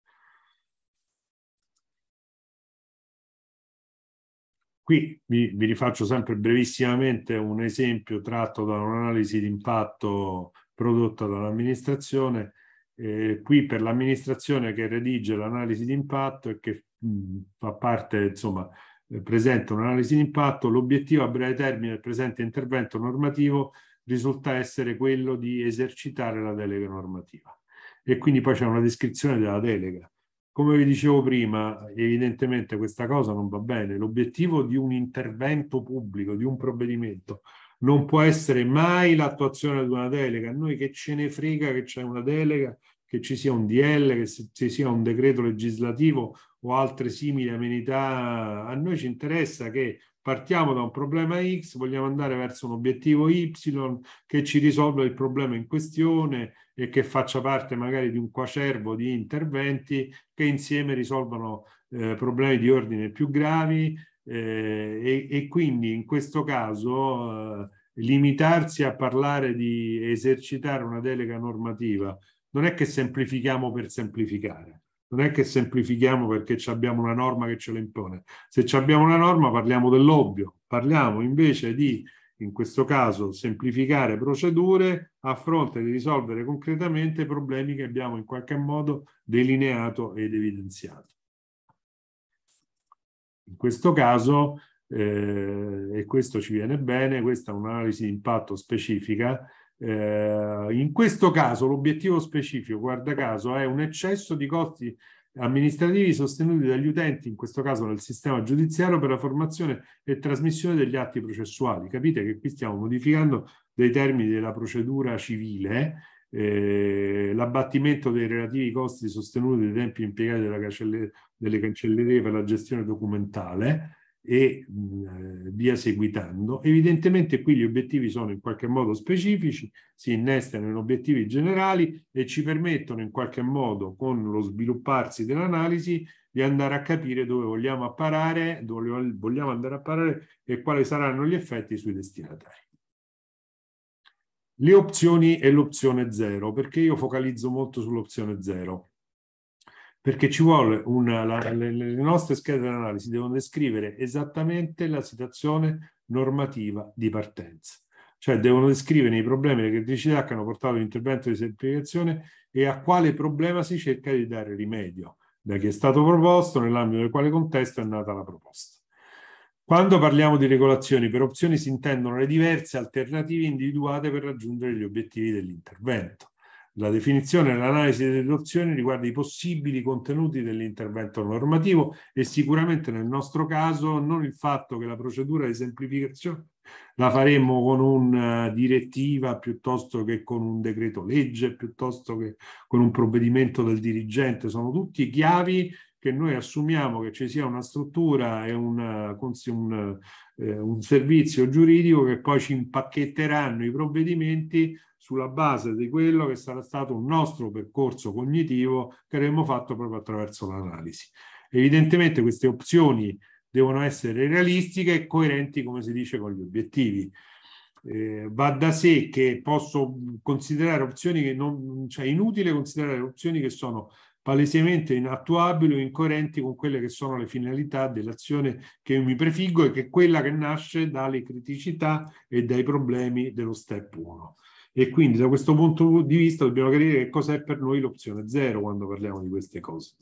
Qui vi, vi rifaccio sempre brevissimamente un esempio tratto da un'analisi d'impatto prodotta dall'amministrazione. Eh, qui per l'amministrazione che redige l'analisi d'impatto e che mh, mm, fa parte insomma, eh, presenta un'analisi di impatto, l'obiettivo a breve termine del presente intervento normativo risulta essere quello di esercitare la delega normativa. E quindi poi c'è una descrizione della delega. Come vi dicevo prima, evidentemente questa cosa non va bene. L'obiettivo di un intervento pubblico, di un provvedimento, non può essere mai l'attuazione di una delega. A noi che ce ne frega che c'è una delega, che ci sia un DL, che ci sia un decreto legislativo o altre simili amenità, a noi ci interessa che partiamo da un problema X, vogliamo andare verso un obiettivo Y che ci risolva il problema in questione e che faccia parte magari di un quacervo di interventi che insieme risolvano eh, problemi di ordine più gravi eh, e, e, quindi in questo caso eh, limitarsi a parlare di esercitare una delega normativa non è che semplifichiamo per semplificare non è che semplifichiamo perché abbiamo una norma che ce lo impone. Se abbiamo una norma parliamo dell'ovvio, parliamo invece di, in questo caso, semplificare procedure a fronte di risolvere concretamente problemi che abbiamo in qualche modo delineato ed evidenziato. In questo caso, eh, e questo ci viene bene, questa è un'analisi di impatto specifica, eh, in questo caso l'obiettivo specifico, guarda caso, è un eccesso di costi amministrativi sostenuti dagli utenti, in questo caso dal sistema giudiziario, per la formazione e trasmissione degli atti processuali. Capite che qui stiamo modificando dei termini della procedura civile, eh, l'abbattimento dei relativi costi sostenuti dai tempi impiegati cance- delle cancellerie per la gestione documentale, e mh, mm, eh, via seguitando. Evidentemente qui gli obiettivi sono in qualche modo specifici, si innestano in obiettivi generali e ci permettono in qualche modo, con lo svilupparsi dell'analisi, di andare a capire dove vogliamo apparare, dove vogliamo andare a parare e quali saranno gli effetti sui destinatari. Le opzioni e l'opzione zero, perché io focalizzo molto sull'opzione zero perché ci vuole una, la, le, le, nostre schede di analisi devono descrivere esattamente la situazione normativa di partenza, cioè devono descrivere i problemi e le criticità che hanno portato all'intervento di semplificazione e a quale problema si cerca di dare rimedio, da chi è stato proposto, nell'ambito del quale contesto è nata la proposta. Quando parliamo di regolazioni, per opzioni si intendono le diverse alternative individuate per raggiungere gli obiettivi dell'intervento. La definizione e l'analisi delle opzioni riguarda i possibili contenuti dell'intervento normativo e sicuramente nel nostro caso non il fatto che la procedura di semplificazione la faremmo con una eh, direttiva piuttosto che con un decreto legge, piuttosto che con un provvedimento del dirigente. Sono tutti chiavi che noi assumiamo che ci sia una struttura e una, eh, un, eh, un servizio giuridico che poi ci impacchetteranno i provvedimenti sulla base di quello che sarà stato un nostro percorso cognitivo che avremmo fatto proprio attraverso l'analisi. Evidentemente queste opzioni devono essere realistiche e coerenti, come si dice, con gli obiettivi. Eh, va da sé che posso considerare opzioni che non, cioè inutile considerare opzioni che sono palesemente inattuabili o incoerenti con quelle che sono le finalità dell'azione che io mi prefiggo e che è quella che nasce dalle criticità e dai problemi dello step 1. E quindi da questo punto di vista dobbiamo capire che cos'è per noi l'opzione 0 quando parliamo di queste cose.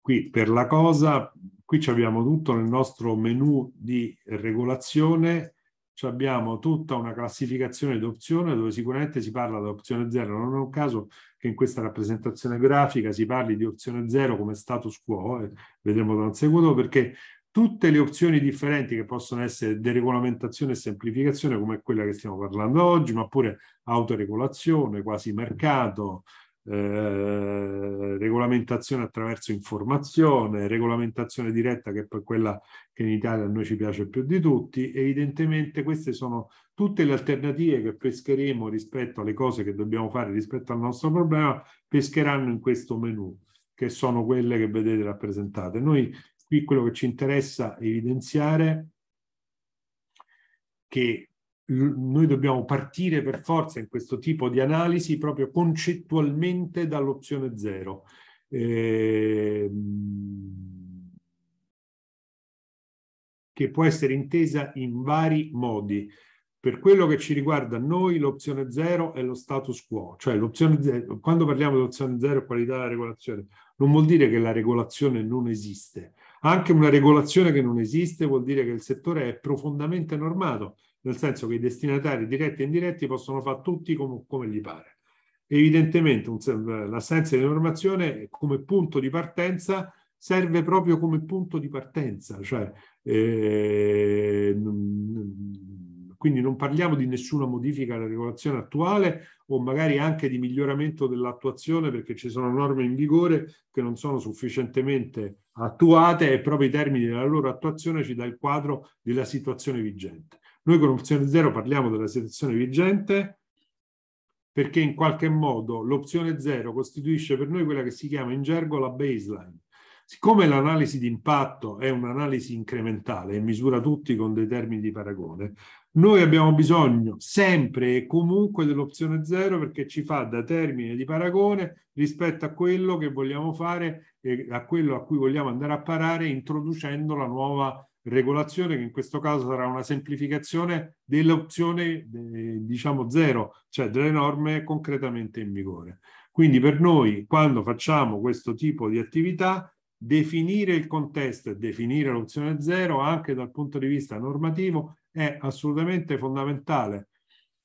Qui per la cosa, qui abbiamo tutto nel nostro menu di regolazione, abbiamo tutta una classificazione di opzione dove sicuramente si parla di opzione 0, non è un caso che in questa rappresentazione grafica si parli di opzione 0 come status quo, eh, vedremo tra un secondo perché tutte le opzioni differenti che possono essere deregolamentazione e semplificazione, come quella che stiamo parlando oggi, ma pure autoregolazione, quasi mercato, eh, regolamentazione attraverso informazione, regolamentazione diretta che è poi quella che in Italia a noi ci piace più di tutti. Evidentemente queste sono tutte le alternative che pescheremo rispetto alle cose che dobbiamo fare rispetto al nostro problema, pescheranno in questo menu che sono quelle che vedete rappresentate. Noi Qui quello che ci interessa evidenziare che noi dobbiamo partire per forza in questo tipo di analisi proprio concettualmente dall'opzione zero. Ehm, che può essere intesa in vari modi. Per quello che ci riguarda noi, l'opzione zero è lo status quo, cioè l'opzione zero, quando parliamo di opzione zero e qualità della regolazione, non vuol dire che la regolazione non esiste, anche una regolazione che non esiste vuol dire che il settore è profondamente normato, nel senso che i destinatari diretti e indiretti possono fare tutti come, come gli pare. Evidentemente l'assenza di normazione come punto di partenza serve proprio come punto di partenza, cioè, eh, quindi non parliamo di nessuna modifica alla regolazione attuale o magari anche di miglioramento dell'attuazione perché ci sono norme in vigore che non sono sufficientemente attuate e proprio i termini della loro attuazione ci dà il quadro della situazione vigente. Noi con opzione 0 parliamo della situazione vigente perché in qualche modo l'opzione 0 costituisce per noi quella che si chiama in gergo la baseline. Siccome l'analisi di impatto è un'analisi incrementale e misura tutti con dei termini di paragone, noi abbiamo bisogno sempre e comunque dell'opzione zero perché ci fa da termine di paragone rispetto a quello che vogliamo fare e a quello a cui vogliamo andare a parare introducendo la nuova regolazione che in questo caso sarà una semplificazione dell'opzione eh, diciamo zero, cioè delle norme concretamente in vigore. Quindi per noi quando facciamo questo tipo di attività definire il contesto e definire l'opzione zero anche dal punto di vista normativo è assolutamente fondamentale.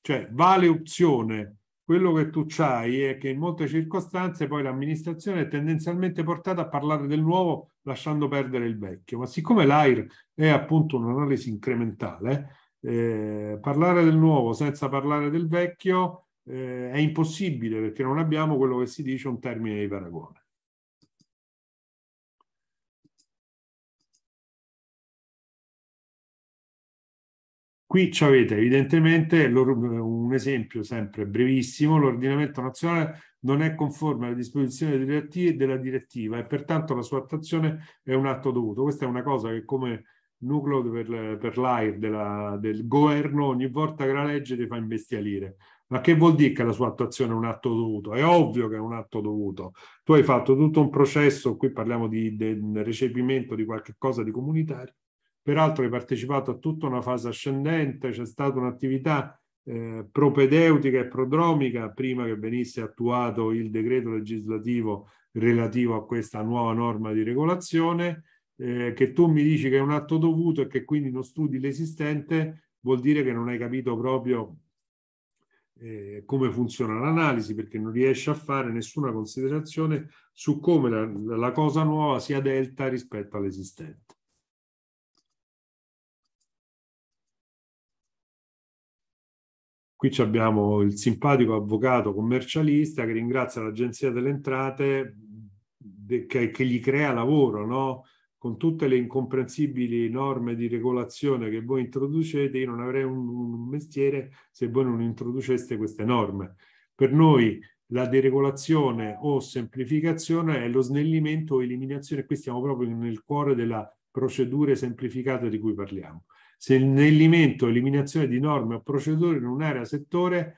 Cioè, vale opzione. Quello che tu hai è che in molte circostanze poi l'amministrazione è tendenzialmente portata a parlare del nuovo lasciando perdere il vecchio, ma siccome l'AIR è appunto un'analisi incrementale, eh, parlare del nuovo senza parlare del vecchio eh, è impossibile perché non abbiamo quello che si dice un termine di paragone. Qui avete evidentemente un esempio sempre brevissimo, l'ordinamento nazionale non è conforme alle disposizioni direttive della direttiva e pertanto la sua attuazione è un atto dovuto. Questa è una cosa che come nucleo per, l'AIR del governo ogni volta che la legge ti fa imbestialire. Ma che vuol dire che la sua attuazione è un atto dovuto? È ovvio che è un atto dovuto. Tu hai fatto tutto un processo, qui parliamo di, del recepimento di qualche cosa di comunitario, Peraltro hai partecipato a tutta una fase ascendente, c'è stata un'attività eh, propedeutica e prodromica prima che venisse attuato il decreto legislativo relativo a questa nuova norma di regolazione, eh, che tu mi dici che è un atto dovuto e che quindi non studi l'esistente, vuol dire che non hai capito proprio eh, come funziona l'analisi, perché non riesci a fare nessuna considerazione su come la, la cosa nuova sia delta rispetto all'esistente. Qui abbiamo il simpatico avvocato commercialista che ringrazia l'Agenzia delle Entrate che, gli crea lavoro, no? Con tutte le incomprensibili norme di regolazione che voi introducete, io non avrei un, un mestiere se voi non introduceste queste norme. Per noi la deregolazione o semplificazione è lo snellimento o eliminazione, qui stiamo proprio nel cuore della procedure semplificate di cui parliamo. Se il snellimento, eliminazione di norme o procedure in un'area settore,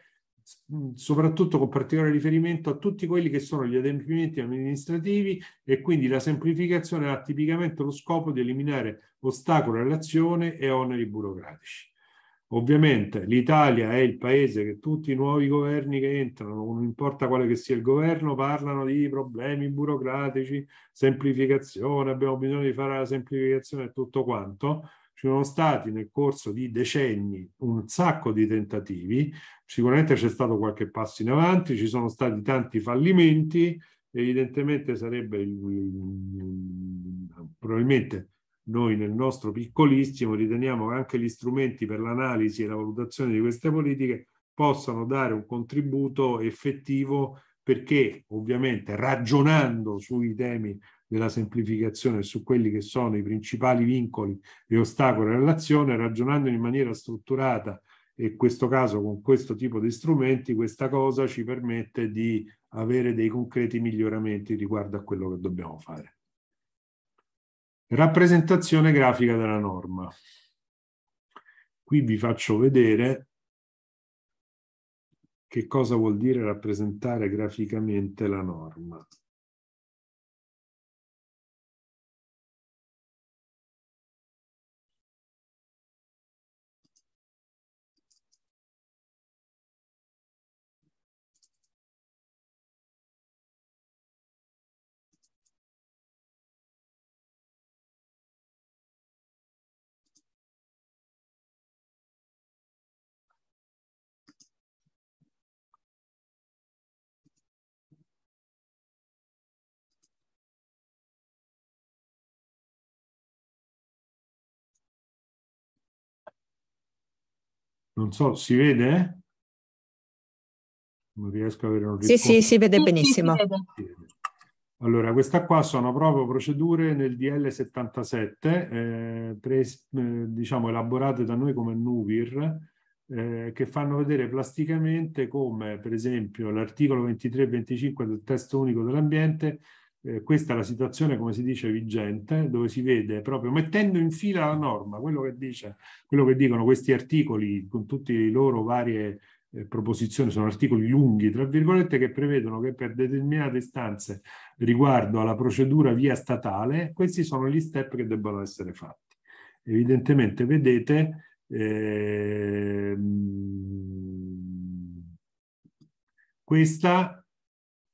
soprattutto con particolare riferimento a tutti quelli che sono gli adempimenti amministrativi e quindi la semplificazione ha tipicamente lo scopo di eliminare ostacoli all'azione e oneri burocratici. Ovviamente l'Italia è il paese che tutti i nuovi governi che entrano, non importa quale che sia il governo, parlano di problemi burocratici, semplificazione, abbiamo bisogno di fare la semplificazione e tutto quanto ci sono stati nel corso di decenni un sacco di tentativi, sicuramente c'è stato qualche passo in avanti, ci sono stati tanti fallimenti, evidentemente sarebbe probabilmente noi nel nostro piccolissimo riteniamo che anche gli strumenti per l'analisi e la valutazione di queste politiche possano dare un contributo effettivo perché ovviamente ragionando sui temi della semplificazione su quelli che sono i principali vincoli e ostacoli all'azione, ragionando in maniera strutturata e in questo caso con questo tipo di strumenti, questa cosa ci permette di avere dei concreti miglioramenti riguardo a quello che dobbiamo fare. Rappresentazione grafica della norma. Qui vi faccio vedere che cosa vuol dire rappresentare graficamente la norma. Non so, si vede? Non riesco a avere un risposta. Sì, sì, si vede benissimo. Allora, questa qua sono proprio procedure nel DL 77, eh, pres, eh, diciamo elaborate da noi come NUVIR, eh, che fanno vedere plasticamente come, per esempio, l'articolo 23 25 del testo unico dell'ambiente eh, questa è la situazione, come si dice, vigente, dove si vede proprio mettendo in fila la norma, quello che, dice, quello che dicono questi articoli con tutte le loro varie eh, proposizioni, sono articoli lunghi, tra virgolette, che prevedono che per determinate istanze riguardo alla procedura via statale, questi sono gli step che debbano essere fatti. Evidentemente vedete... Eh, questa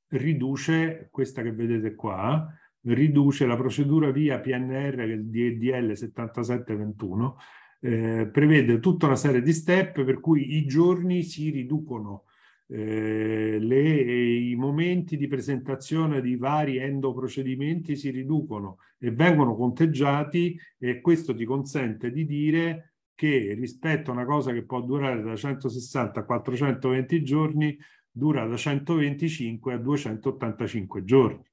riduce questa che vedete qua, riduce la procedura via PNR di DL 7721, eh, prevede tutta una serie di step per cui i giorni si riducono, eh, le, i momenti di presentazione di vari endoprocedimenti si riducono e vengono conteggiati e questo ti consente di dire che rispetto a una cosa che può durare da 160 a 420 giorni, dura da 125 a 285 giorni.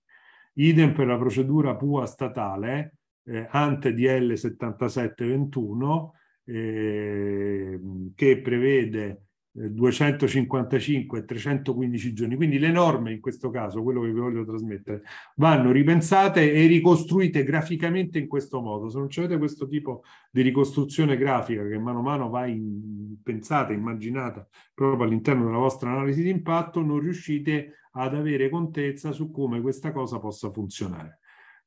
Idem per la procedura PUA statale, eh, ante DL 7721, eh, che prevede 255 e 315 giorni. Quindi le norme, in questo caso, quello che vi voglio trasmettere, vanno ripensate e ricostruite graficamente in questo modo. Se non avete questo tipo di ricostruzione grafica che mano a mano va in, pensata, immaginata proprio all'interno della vostra analisi di impatto, non riuscite ad avere contezza su come questa cosa possa funzionare.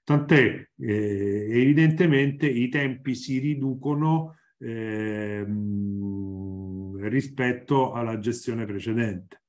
Tant'è, eh, evidentemente i tempi si riducono ehm, rispetto alla gestione precedente.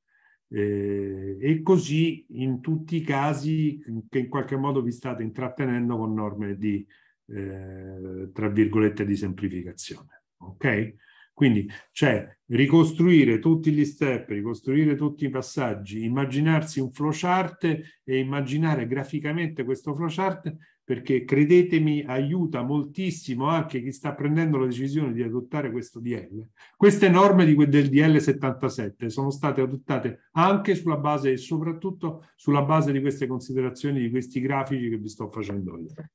Eh, e così in tutti i casi che in qualche modo vi state intrattenendo con norme di, eh, tra virgolette, di semplificazione. Ok? Quindi c'è cioè, ricostruire tutti gli step, ricostruire tutti i passaggi, immaginarsi un flowchart e immaginare graficamente questo flowchart perché credetemi aiuta moltissimo anche chi sta prendendo la decisione di adottare questo DL. Queste norme di, del DL 77 sono state adottate anche sulla base e soprattutto sulla base di queste considerazioni, di questi grafici che vi sto facendo vedere.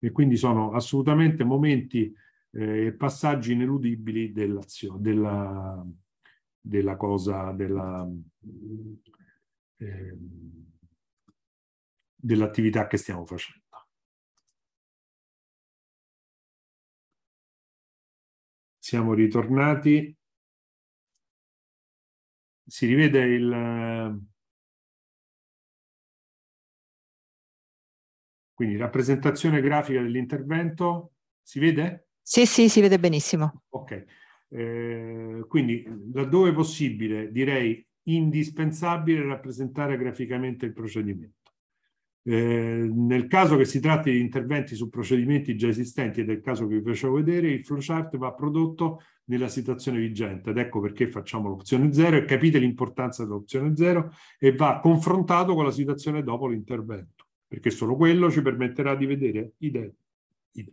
E quindi sono assolutamente momenti eh, e eh, passaggi ineludibili dell'azione, della, della cosa, della... Eh, dell'attività che stiamo facendo. siamo ritornati. Si rivede il... Quindi rappresentazione grafica dell'intervento. Si vede? Sì, sì, si vede benissimo. Ok. Eh, quindi laddove possibile direi indispensabile rappresentare graficamente il procedimento. Eh, nel caso che si tratti di interventi su procedimenti già esistenti, ed è il caso che vi facevo vedere, il flowchart va prodotto nella situazione vigente ed ecco perché facciamo l'opzione 0 e capite l'importanza dell'opzione 0 e va confrontato con la situazione dopo l'intervento, perché solo quello ci permetterà di vedere i, de i,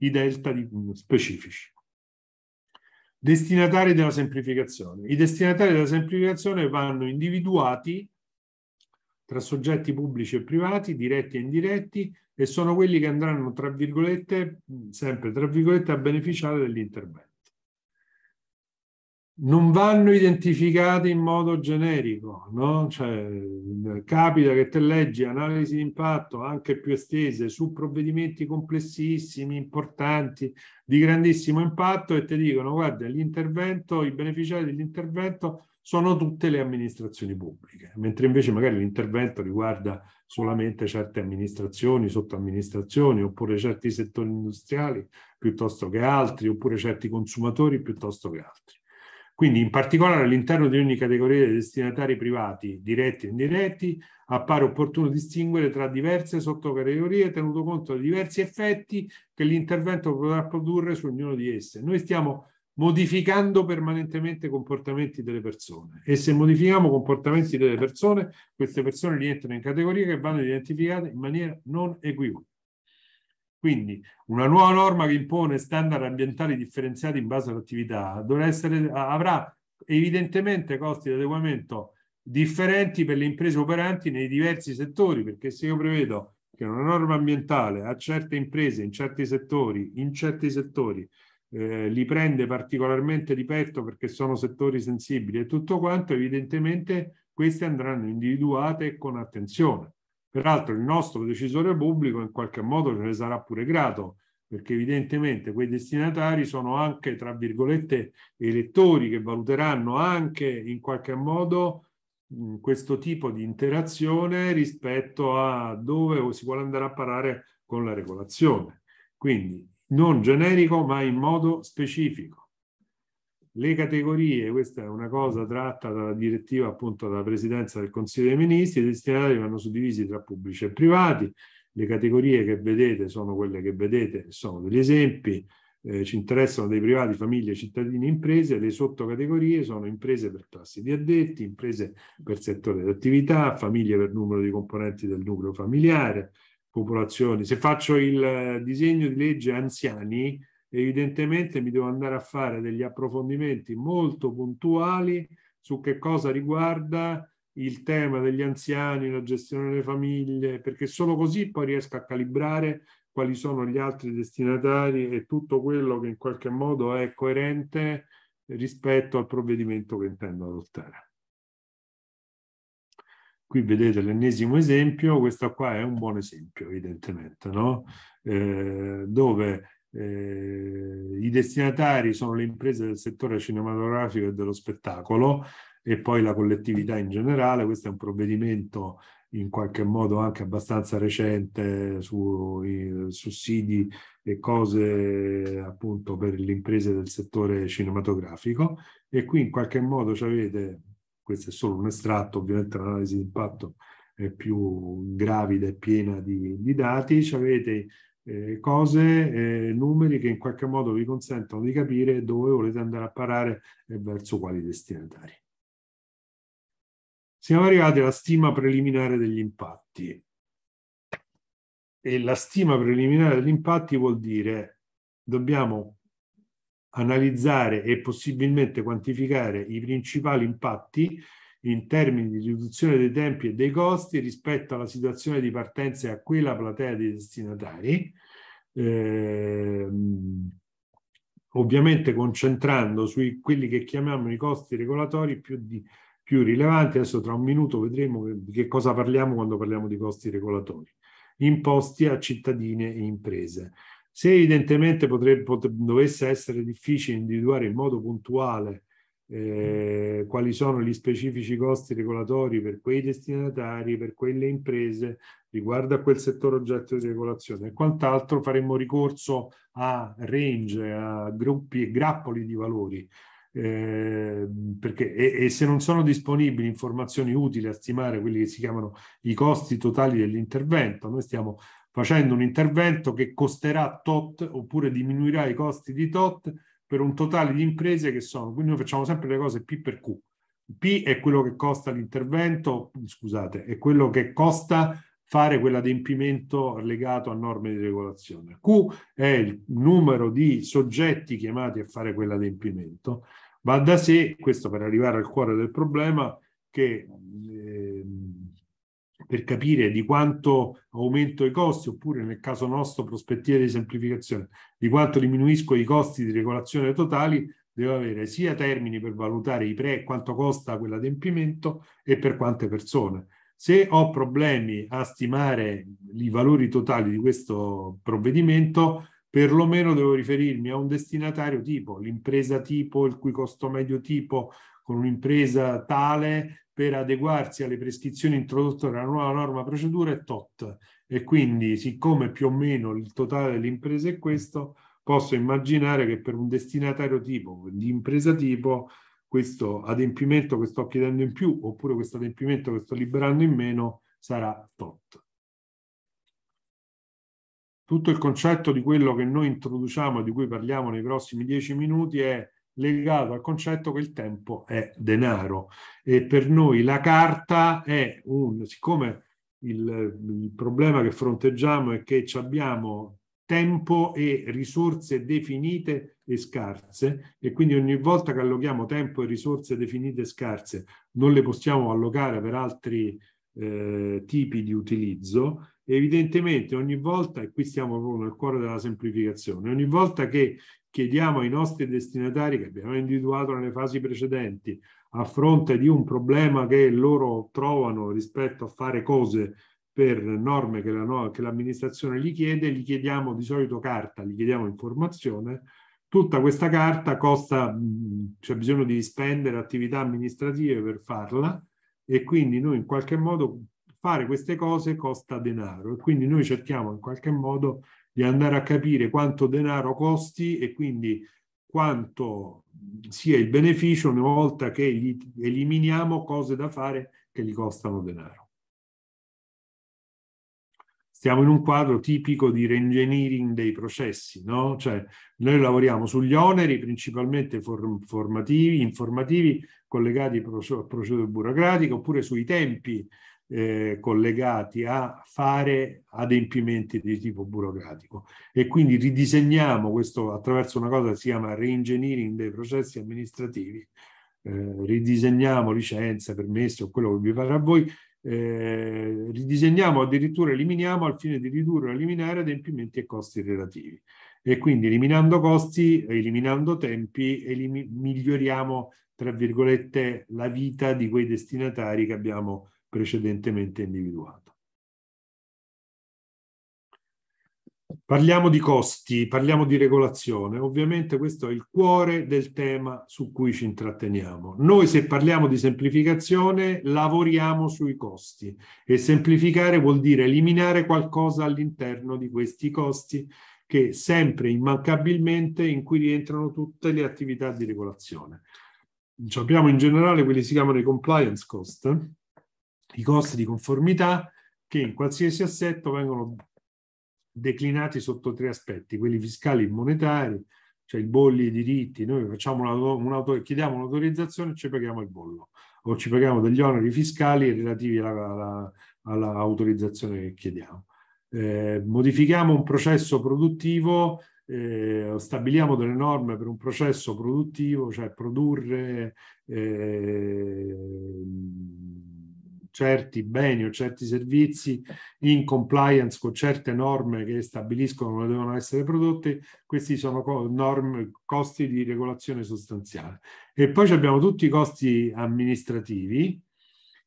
i delta di, specifici. Destinatari della semplificazione. I destinatari della semplificazione vanno individuati tra soggetti pubblici e privati, diretti e indiretti, e sono quelli che andranno, tra virgolette, sempre tra virgolette, a beneficiare dell'intervento. Non vanno identificati in modo generico, no? Cioè, capita che te leggi analisi di impatto anche più estese su provvedimenti complessissimi, importanti, di grandissimo impatto e ti dicono guarda, l'intervento, i beneficiari dell'intervento sono tutte le amministrazioni pubbliche, mentre invece magari l'intervento riguarda solamente certe amministrazioni, sottoamministrazioni, oppure certi settori industriali piuttosto che altri, oppure certi consumatori piuttosto che altri. Quindi in particolare all'interno di ogni categoria di destinatari privati, diretti e indiretti, appare opportuno distinguere tra diverse sottocategorie tenuto conto dei diversi effetti che l'intervento potrà produrre su ognuno di esse. Noi stiamo modificando permanentemente i comportamenti delle persone. E se modifichiamo i comportamenti delle persone, queste persone rientrano in categorie che vanno identificate in maniera non equivoca. Quindi una nuova norma che impone standard ambientali differenziati in base all'attività essere, avrà evidentemente costi di adeguamento differenti per le imprese operanti nei diversi settori, perché se io prevedo che una norma ambientale a certe imprese in certi settori, in certi settori eh, li prende particolarmente di petto perché sono settori sensibili e tutto quanto, evidentemente queste andranno individuate con attenzione. Peraltro il nostro decisore pubblico in qualche modo ce ne sarà pure grato, perché evidentemente quei destinatari sono anche, tra virgolette, elettori che valuteranno anche in qualche modo questo tipo di interazione rispetto a dove si vuole andare a parare con la regolazione. Quindi non generico ma in modo specifico. Le categorie, questa è una cosa tratta dalla direttiva appunto dalla Presidenza del Consiglio dei Ministri, i destinatari vanno suddivisi tra pubblici e privati, le categorie che vedete sono quelle che vedete, sono degli esempi, eh, ci interessano dei privati, famiglie, cittadini, imprese, le sottocategorie sono imprese per classi di addetti, imprese per settore di attività, famiglie per numero di componenti del nucleo familiare, popolazioni. Se faccio il eh, disegno di legge anziani, evidentemente mi devo andare a fare degli approfondimenti molto puntuali su che cosa riguarda il tema degli anziani, la gestione delle famiglie, perché solo così poi riesco a calibrare quali sono gli altri destinatari e tutto quello che in qualche modo è coerente rispetto al provvedimento che intendo adottare qui vedete l'ennesimo esempio, questo qua è un buon esempio evidentemente, no? eh, dove eh, i destinatari sono le imprese del settore cinematografico e dello spettacolo e poi la collettività in generale, questo è un provvedimento in qualche modo anche abbastanza recente sui sussidi e cose appunto per le imprese del settore cinematografico e qui in qualche modo ci avete questo è solo un estratto, ovviamente l'analisi di impatto è più gravida e piena di, di dati, ci avete eh, cose, eh, numeri che in qualche modo vi consentono di capire dove volete andare a parare e verso quali destinatari. Siamo arrivati alla stima preliminare degli impatti. E la stima preliminare degli impatti vuol dire dobbiamo analizzare e possibilmente quantificare i principali impatti in termini di riduzione dei tempi e dei costi rispetto alla situazione di partenza e a quella platea dei destinatari, eh, ovviamente concentrando su quelli che chiamiamo i costi regolatori più, di, più rilevanti. Adesso tra un minuto vedremo di che cosa parliamo quando parliamo di costi regolatori, imposti a cittadine e imprese. Se evidentemente potrebbe, potrebbe, dovesse essere difficile individuare in modo puntuale eh, quali sono gli specifici costi regolatori per quei destinatari, per quelle imprese, riguardo a quel settore oggetto di regolazione e quant'altro, faremmo ricorso a range, a gruppi e grappoli di valori. Eh, perché, e, e, se non sono disponibili informazioni utili a stimare quelli che si chiamano i costi totali dell'intervento, noi stiamo facendo un intervento che costerà tot oppure diminuirà i costi di tot per un totale di imprese che sono, quindi noi facciamo sempre le cose P per Q. P è quello che costa l'intervento, scusate, è quello che costa fare quell'adempimento legato a norme di regolazione. Q è il numero di soggetti chiamati a fare quell'adempimento. Va da sé, questo per arrivare al cuore del problema, che per capire di quanto aumento i costi oppure nel caso nostro prospettive di semplificazione, di quanto diminuisco i costi di regolazione totali, devo avere sia termini per valutare i pre, quanto costa quell'adempimento e per quante persone. Se ho problemi a stimare i valori totali di questo provvedimento, perlomeno devo riferirmi a un destinatario tipo, l'impresa tipo, il cui costo medio tipo, con un'impresa tale per adeguarsi alle prescrizioni introdotte dalla nuova norma procedura è tot e quindi siccome più o meno il totale delle imprese è questo, posso immaginare che per un destinatario tipo, di impresa tipo, questo adempimento che sto chiedendo in più oppure questo adempimento che sto liberando in meno sarà tot. Tutto il concetto di quello che noi introduciamo e di cui parliamo nei prossimi dieci minuti è legato al concetto che il tempo è denaro e per noi la carta è un, siccome il, il problema che fronteggiamo è che abbiamo tempo e risorse definite e scarse e quindi ogni volta che alloghiamo tempo e risorse definite e scarse non le possiamo allocare per altri eh, tipi di utilizzo, evidentemente ogni volta, e qui stiamo proprio nel cuore della semplificazione, ogni volta che chiediamo ai nostri destinatari che abbiamo individuato nelle fasi precedenti, a fronte di un problema che loro trovano rispetto a fare cose per norme che, la, che l'amministrazione gli chiede, gli chiediamo di solito carta, gli chiediamo informazione. Tutta questa carta costa, c'è bisogno di spendere attività amministrative per farla e quindi noi in qualche modo fare queste cose costa denaro e quindi noi cerchiamo in qualche modo di andare a capire quanto denaro costi e quindi quanto sia il beneficio una volta che eliminiamo cose da fare che gli costano denaro. Stiamo in un quadro tipico di reengineering dei processi, no? Cioè, noi lavoriamo sugli oneri principalmente formativi, informativi, collegati al processo burocratico, oppure sui tempi eh, collegati a fare adempimenti di tipo burocratico e quindi ridisegniamo questo attraverso una cosa che si chiama reengineering dei processi amministrativi, eh, ridisegniamo licenze, permessi o quello che vi pare a voi, eh, ridisegniamo addirittura eliminiamo al fine di ridurre o eliminare adempimenti e costi relativi e quindi eliminando costi, eliminando tempi, elim- miglioriamo tra virgolette la vita di quei destinatari che abbiamo precedentemente individuato. Parliamo di costi, parliamo di regolazione. Ovviamente questo è il cuore del tema su cui ci intratteniamo. Noi se parliamo di semplificazione lavoriamo sui costi e semplificare vuol dire eliminare qualcosa all'interno di questi costi che sempre immancabilmente in cui rientrano tutte le attività di regolazione. abbiamo in generale quelli che si chiamano i compliance cost, i costi di conformità che in qualsiasi assetto vengono declinati sotto tre aspetti, quelli fiscali e monetari, cioè i bolli, i diritti, noi facciamo un auto, chiediamo un'autorizzazione e ci paghiamo il bollo o ci paghiamo degli oneri fiscali relativi all'autorizzazione alla, alla che chiediamo. Eh, modifichiamo un processo produttivo, eh, stabiliamo delle norme per un processo produttivo, cioè produrre... Eh, certi beni o certi servizi in compliance con certe norme che stabiliscono come devono essere prodotte, questi sono norme, costi di regolazione sostanziale. E poi abbiamo tutti i costi amministrativi,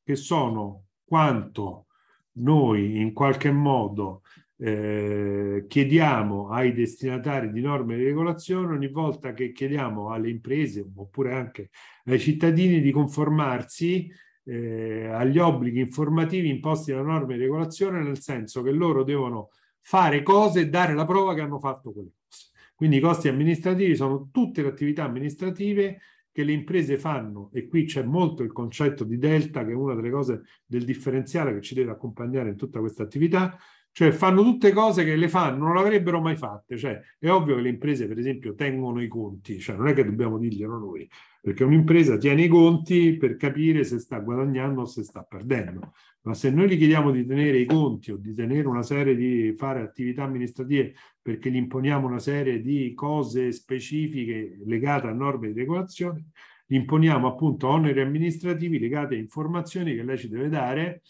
che sono quanto noi in qualche modo eh, chiediamo ai destinatari di norme di regolazione ogni volta che chiediamo alle imprese oppure anche ai cittadini di conformarsi eh, agli obblighi informativi imposti da norme di regolazione, nel senso che loro devono fare cose e dare la prova che hanno fatto quelle cose. Quindi i costi amministrativi sono tutte le attività amministrative che le imprese fanno e qui c'è molto il concetto di delta che è una delle cose del differenziale che ci deve accompagnare in tutta questa attività, cioè fanno tutte cose che le fanno, non l'avrebbero mai fatte, cioè è ovvio che le imprese per esempio tengono i conti, cioè non è che dobbiamo dirglielo noi, perché un'impresa tiene i conti per capire se sta guadagnando o se sta perdendo. Ma se noi gli chiediamo di tenere i conti o di tenere una serie di fare attività amministrative perché gli imponiamo una serie di cose specifiche legate a norme di regolazione, gli imponiamo appunto oneri amministrativi legati a informazioni che lei ci deve dare,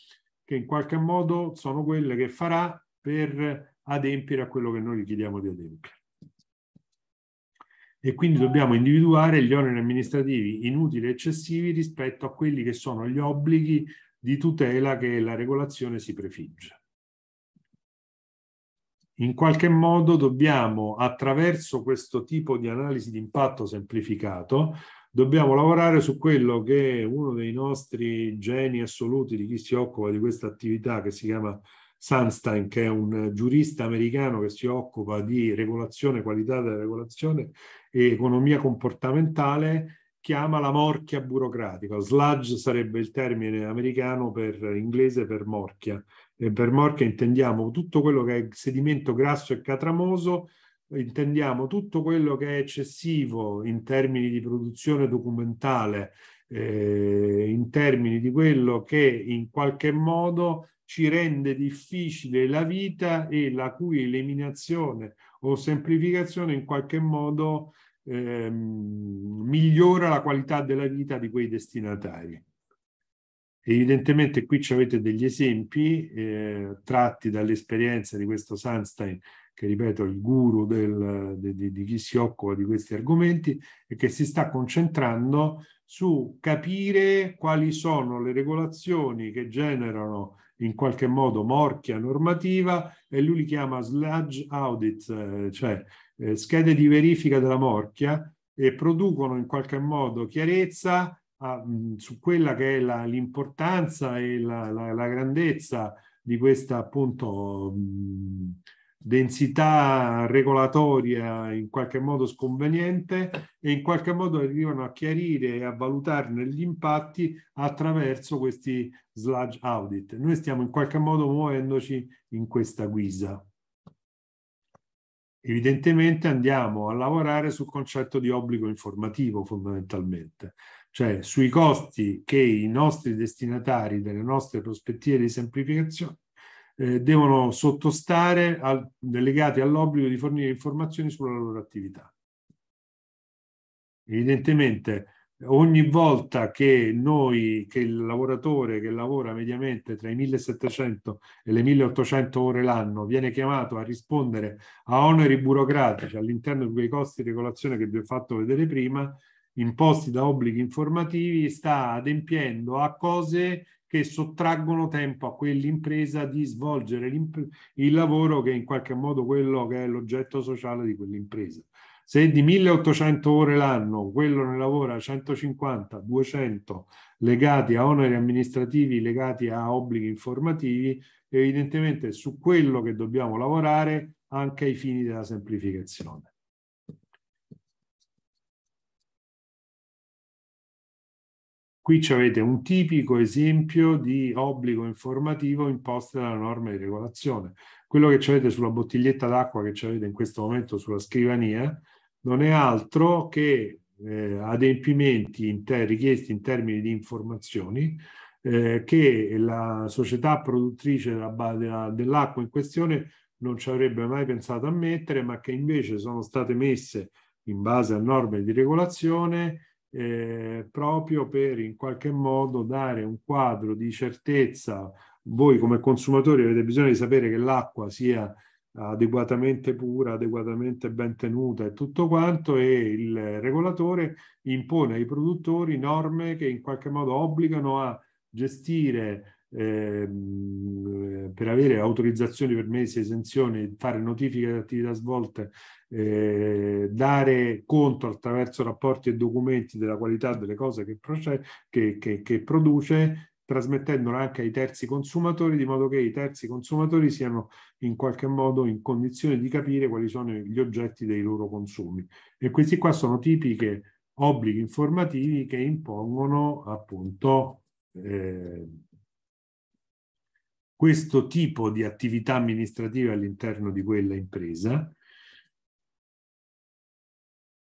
che in qualche modo sono quelle che farà per adempiere a quello che noi gli chiediamo di adempiere e quindi dobbiamo individuare gli oneri amministrativi inutili e eccessivi rispetto a quelli che sono gli obblighi di tutela che la regolazione si prefigge. In qualche modo dobbiamo, attraverso questo tipo di analisi di impatto semplificato, dobbiamo lavorare su quello che è uno dei nostri geni assoluti di chi si occupa di questa attività che si chiama Sunstein, che è un giurista americano che si occupa di regolazione, qualità della regolazione e economia comportamentale chiama la morchia burocratica. Sludge sarebbe il termine americano per inglese per morchia. E per morchia intendiamo tutto quello che è sedimento grasso e catramoso, intendiamo tutto quello che è eccessivo in termini di produzione documentale, eh, in termini di quello che in qualche modo ci rende difficile la vita e la cui eliminazione o semplificazione in qualche modo eh, migliora la qualità della vita di quei destinatari. Evidentemente qui ci avete degli esempi eh, tratti dall'esperienza di questo Sunstein, che ripeto è il guru del, di, di chi si occupa di questi argomenti e che si sta concentrando su capire quali sono le regolazioni che generano in qualche modo morchia normativa e lui li chiama sludge audit, eh, cioè eh, schede di verifica della morchia e producono in qualche modo chiarezza a, ah, su quella che è la, l'importanza e la, la, la, grandezza di questa appunto mh, densità regolatoria in qualche modo sconveniente e in qualche modo arrivano a chiarire e a valutarne gli impatti attraverso questi sludge audit. Noi stiamo in qualche modo muovendoci in questa guisa evidentemente andiamo a lavorare sul concetto di obbligo informativo fondamentalmente, cioè sui costi che i nostri destinatari delle nostre prospettive di semplificazione eh, devono sottostare al, legati all'obbligo di fornire informazioni sulla loro attività. Evidentemente ogni volta che noi, che il lavoratore che lavora mediamente tra i 1700 e le 1800 ore l'anno viene chiamato a rispondere a oneri burocratici all'interno di quei costi di regolazione che vi ho fatto vedere prima, imposti da obblighi informativi, sta adempiendo a cose che sottraggono tempo a quell'impresa di svolgere il lavoro che è in qualche modo quello che è l'oggetto sociale di quell'impresa. Se di 1800 ore l'anno quello ne lavora 150, 200 legati a oneri amministrativi, legati a obblighi informativi, evidentemente è su quello che dobbiamo lavorare anche ai fini della semplificazione. Qui avete un tipico esempio di obbligo informativo imposto dalla norma di regolazione. Quello che avete sulla bottiglietta d'acqua che avete in questo momento sulla scrivania non è altro che eh, adempimenti in te- richiesti in termini di informazioni eh, che la società produttrice della, della, dell'acqua in questione non ci avrebbe mai pensato a mettere, ma che invece sono state messe in base a norme di regolazione eh, proprio per in qualche modo dare un quadro di certezza. Voi come consumatori avete bisogno di sapere che l'acqua sia adeguatamente pura, adeguatamente ben tenuta e tutto quanto e il regolatore impone ai produttori norme che in qualche modo obbligano a gestire ehm, per avere autorizzazioni, permessi, esenzioni, fare notifiche di attività svolte, eh, dare conto attraverso rapporti e documenti della qualità delle cose che, proce- che, che, che produce trasmettendola anche ai terzi consumatori, di modo che i terzi consumatori siano in qualche modo in condizione di capire quali sono gli oggetti dei loro consumi. E questi qua sono tipiche obblighi informativi che impongono appunto eh, questo tipo di attività amministrativa all'interno di quella impresa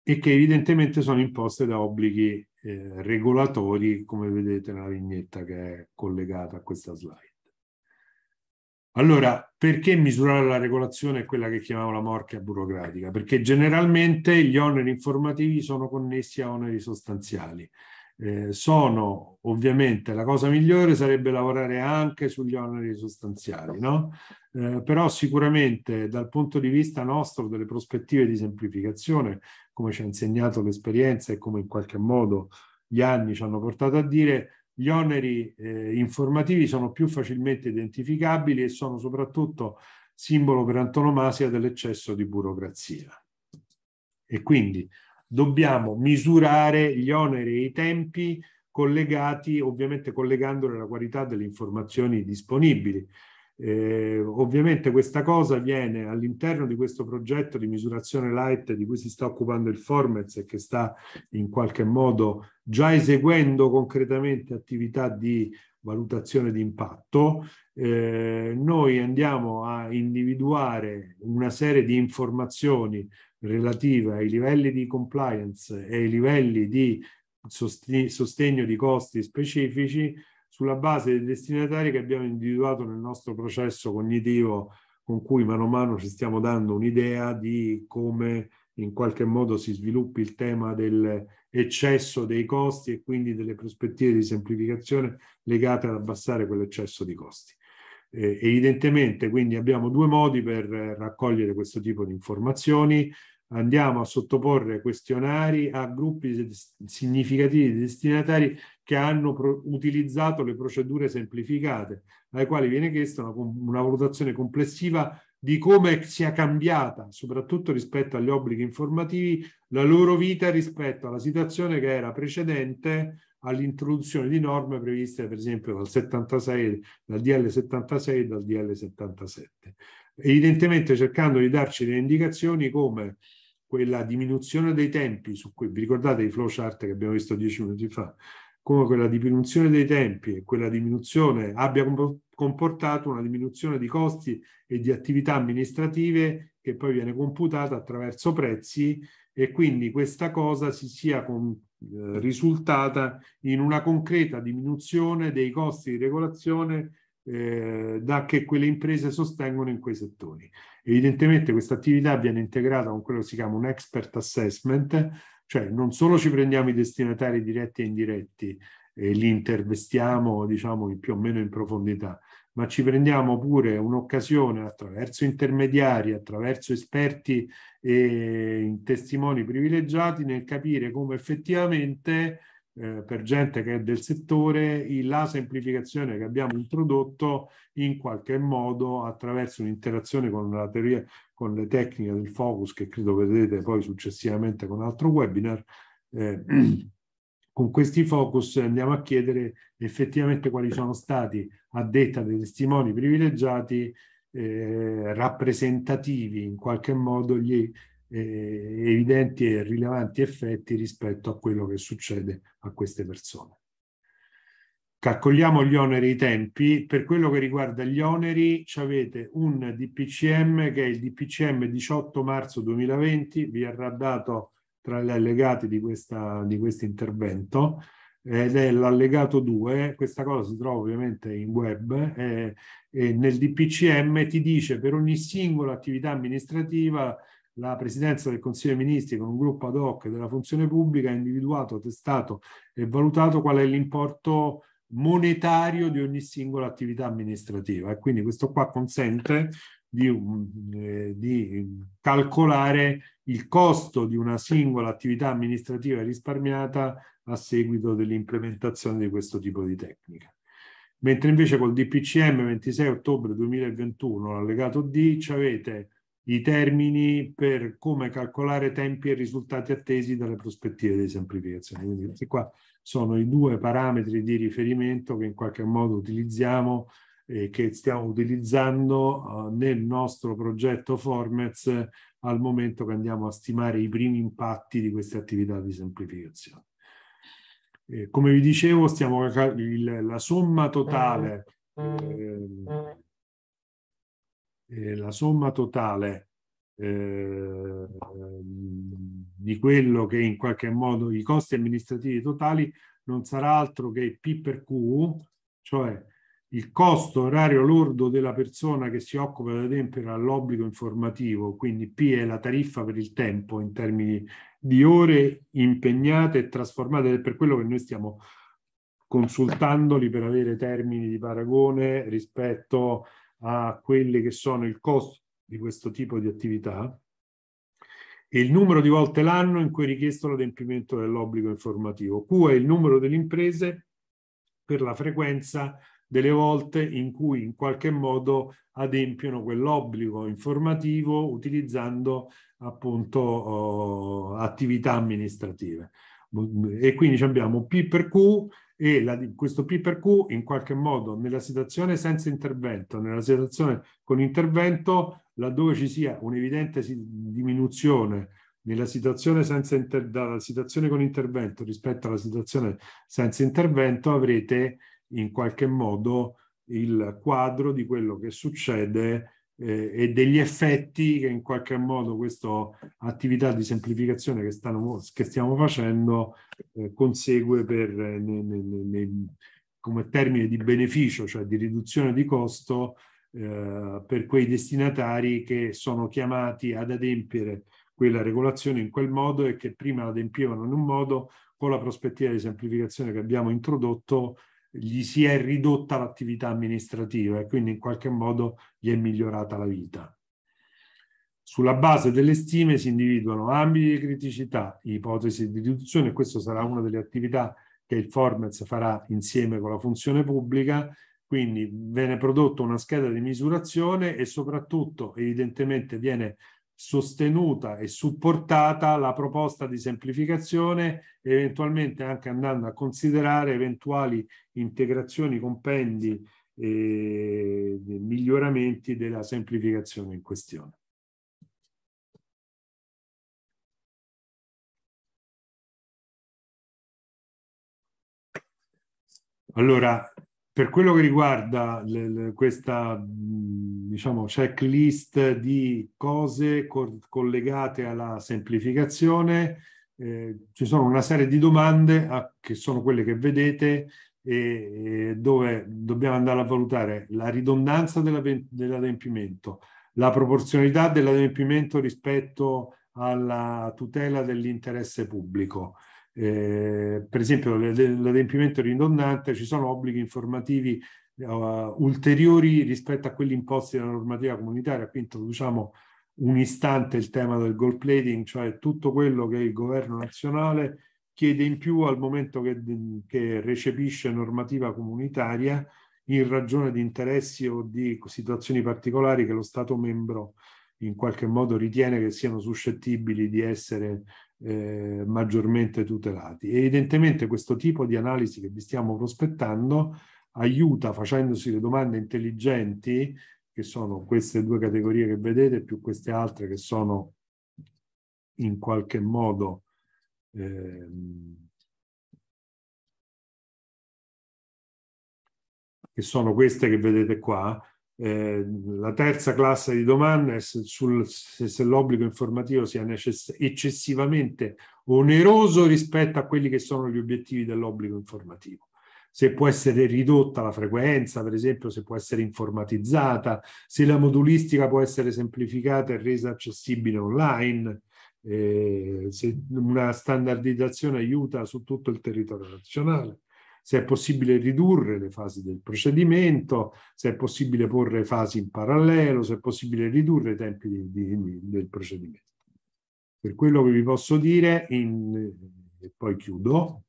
e che evidentemente sono imposte da obblighi eh, regolatori, come vedete nella vignetta che è collegata a questa slide. Allora, perché misurare la regolazione è quella che chiamiamo la morchia burocratica? Perché generalmente gli oneri informativi sono connessi a oneri sostanziali. Eh, sono ovviamente la cosa migliore sarebbe lavorare anche sugli oneri sostanziali, no? Eh, però sicuramente dal punto di vista nostro delle prospettive di semplificazione come ci ha insegnato l'esperienza e come in qualche modo gli anni ci hanno portato a dire, gli oneri eh, informativi sono più facilmente identificabili e sono soprattutto simbolo per antonomasia dell'eccesso di burocrazia. E quindi dobbiamo misurare gli oneri e i tempi collegati, ovviamente collegandoli alla qualità delle informazioni disponibili. Eh, ovviamente questa cosa viene all'interno di questo progetto di misurazione light di cui si sta occupando il Formez e che sta in qualche modo già eseguendo concretamente attività di valutazione di impatto, eh, noi andiamo a individuare una serie di informazioni relative ai livelli di compliance e ai livelli di sostegno di costi specifici sulla base dei destinatari che abbiamo individuato nel nostro processo cognitivo con cui mano a mano ci stiamo dando un'idea di come in qualche modo si sviluppi il tema dell'eccesso dei costi e quindi delle prospettive di semplificazione legate ad abbassare quell'eccesso di costi. Eh, evidentemente quindi abbiamo due modi per raccogliere questo tipo di informazioni. Andiamo a sottoporre questionari a gruppi significativi di destinatari che hanno pro- utilizzato le procedure semplificate, alle quali viene chiesta una, una valutazione complessiva di come sia cambiata, soprattutto rispetto agli obblighi informativi, la loro vita rispetto alla situazione che era precedente all'introduzione di norme previste per esempio dal 76, dal DL 76 e dal DL 77. Evidentemente cercando di darci delle indicazioni come quella diminuzione dei tempi su cui vi ricordate i flowchart che abbiamo visto dieci minuti fa, come quella diminuzione dei tempi e quella diminuzione abbia comportato una diminuzione di costi e di attività amministrative che poi viene computata attraverso prezzi e quindi questa cosa si sia con, eh, risultata in una concreta diminuzione dei costi di regolazione eh, da che quelle imprese sostengono in quei settori. Evidentemente questa attività viene integrata con quello che si chiama un expert assessment, cioè non solo ci prendiamo i destinatari diretti e indiretti e li intervestiamo, diciamo, più o meno in profondità, ma ci prendiamo pure un'occasione attraverso intermediari, attraverso esperti e testimoni privilegiati nel capire come effettivamente eh, per gente che è del settore, la semplificazione che abbiamo introdotto in qualche modo attraverso un'interazione con la teoria, con le tecniche del focus che credo vedrete poi successivamente con altro webinar, eh, *clears throat* con questi focus andiamo a chiedere effettivamente quali sono stati, a detta dei testimoni privilegiati, eh, rappresentativi in qualche modo gli, evidenti e rilevanti effetti rispetto a quello che succede a queste persone. Calcoliamo gli oneri e i tempi. Per quello che riguarda gli oneri, ci avete un DPCM che è il DPCM 18 marzo 2020, vi verrà dato tra gli allegati di, questa, di questo intervento, ed è l'allegato 2, questa cosa si trova ovviamente in web, eh, e nel DPCM ti dice per ogni singola attività amministrativa la Presidenza del Consiglio dei Ministri con un gruppo ad hoc della funzione pubblica ha individuato, testato e valutato qual è l'importo monetario di ogni singola attività amministrativa e quindi questo qua consente di, eh, di calcolare il costo di una singola attività amministrativa risparmiata a seguito dell'implementazione di questo tipo di tecnica mentre invece col DPCM 26 ottobre 2021, l'allegato D, ci avete i termini per come calcolare tempi e risultati attesi dalle prospettive di semplificazione. Quindi questi qua sono i due parametri di riferimento che in qualche modo utilizziamo e che stiamo utilizzando eh, nel nostro progetto Formez al momento che andiamo a stimare i primi impatti di queste attività di semplificazione. come vi dicevo, stiamo, la somma totale eh, eh, la somma totale eh, di quello che in qualche modo i costi amministrativi totali non sarà altro che P per Q, cioè il costo orario lordo della persona che si occupa di adempiere all'obbligo informativo, quindi P è la tariffa per il tempo in termini di ore impegnate e trasformate, è per quello che noi stiamo consultandoli per avere termini di paragone rispetto a a quelli che sono il costo di questo tipo di attività e il numero di volte l'anno in cui è richiesto l'adempimento dell'obbligo informativo. Q è il numero delle imprese per la frequenza delle volte in cui in qualche modo adempiono quell'obbligo informativo utilizzando appunto oh, attività amministrative. E quindi abbiamo P per Q e la, questo P per Q in qualche modo nella situazione senza intervento, nella situazione con intervento, laddove ci sia un'evidente diminuzione nella situazione senza inter, dalla situazione con intervento rispetto alla situazione senza intervento, avrete in qualche modo il quadro di quello che succede eh, e degli effetti che in qualche modo questa attività di semplificazione che, stanno, che stiamo facendo eh, consegue per, eh, ne, ne, ne, come termine di beneficio, cioè di riduzione di costo eh, per quei destinatari che sono chiamati ad adempiere quella regolazione in quel modo e che prima adempivano in un modo con la prospettiva di semplificazione che abbiamo introdotto gli si è ridotta l'attività amministrativa e quindi in qualche modo gli è migliorata la vita. Sulla base delle stime si individuano ambiti di criticità, ipotesi di riduzione, questa sarà una delle attività che il Formez farà insieme con la funzione pubblica, quindi viene prodotta una scheda di misurazione e soprattutto evidentemente viene sostenuta e supportata la proposta di semplificazione, eventualmente anche andando a considerare eventuali integrazioni, compendi e eh, miglioramenti della semplificazione in questione. Allora, per quello che riguarda le, le, questa diciamo, checklist di cose co- collegate alla semplificazione, eh, ci sono una serie di domande a, ah, che sono quelle che vedete e, e, dove dobbiamo andare a valutare la ridondanza della, dell'adempimento, la proporzionalità dell'adempimento rispetto alla tutela dell'interesse pubblico. Eh, per esempio l'adempimento ridondante, ci sono obblighi informativi uh, ulteriori rispetto a quelli imposti dalla normativa comunitaria, qui introduciamo un istante il tema del goal plating, cioè tutto quello che il governo nazionale chiede in più al momento che, che recepisce normativa comunitaria in ragione di interessi o di situazioni particolari che lo Stato membro in qualche modo ritiene che siano suscettibili di essere eh, maggiormente tutelati. E evidentemente questo tipo di analisi che vi stiamo prospettando aiuta facendosi le domande intelligenti, che sono queste due categorie che vedete, più queste altre che sono in qualche modo eh, che sono queste che vedete qua, eh, la terza classe di domande è se, sul, se, se l'obbligo informativo sia necess- eccessivamente oneroso rispetto a quelli che sono gli obiettivi dell'obbligo informativo. Se può essere ridotta la frequenza, per esempio, se può essere informatizzata, se la modulistica può essere semplificata e resa accessibile online, eh, se una standardizzazione aiuta su tutto il territorio nazionale se è possibile ridurre le fasi del procedimento, se è possibile porre fasi in parallelo, se è possibile ridurre i tempi di, di, del procedimento. Per quello che vi posso dire, in, e poi chiudo,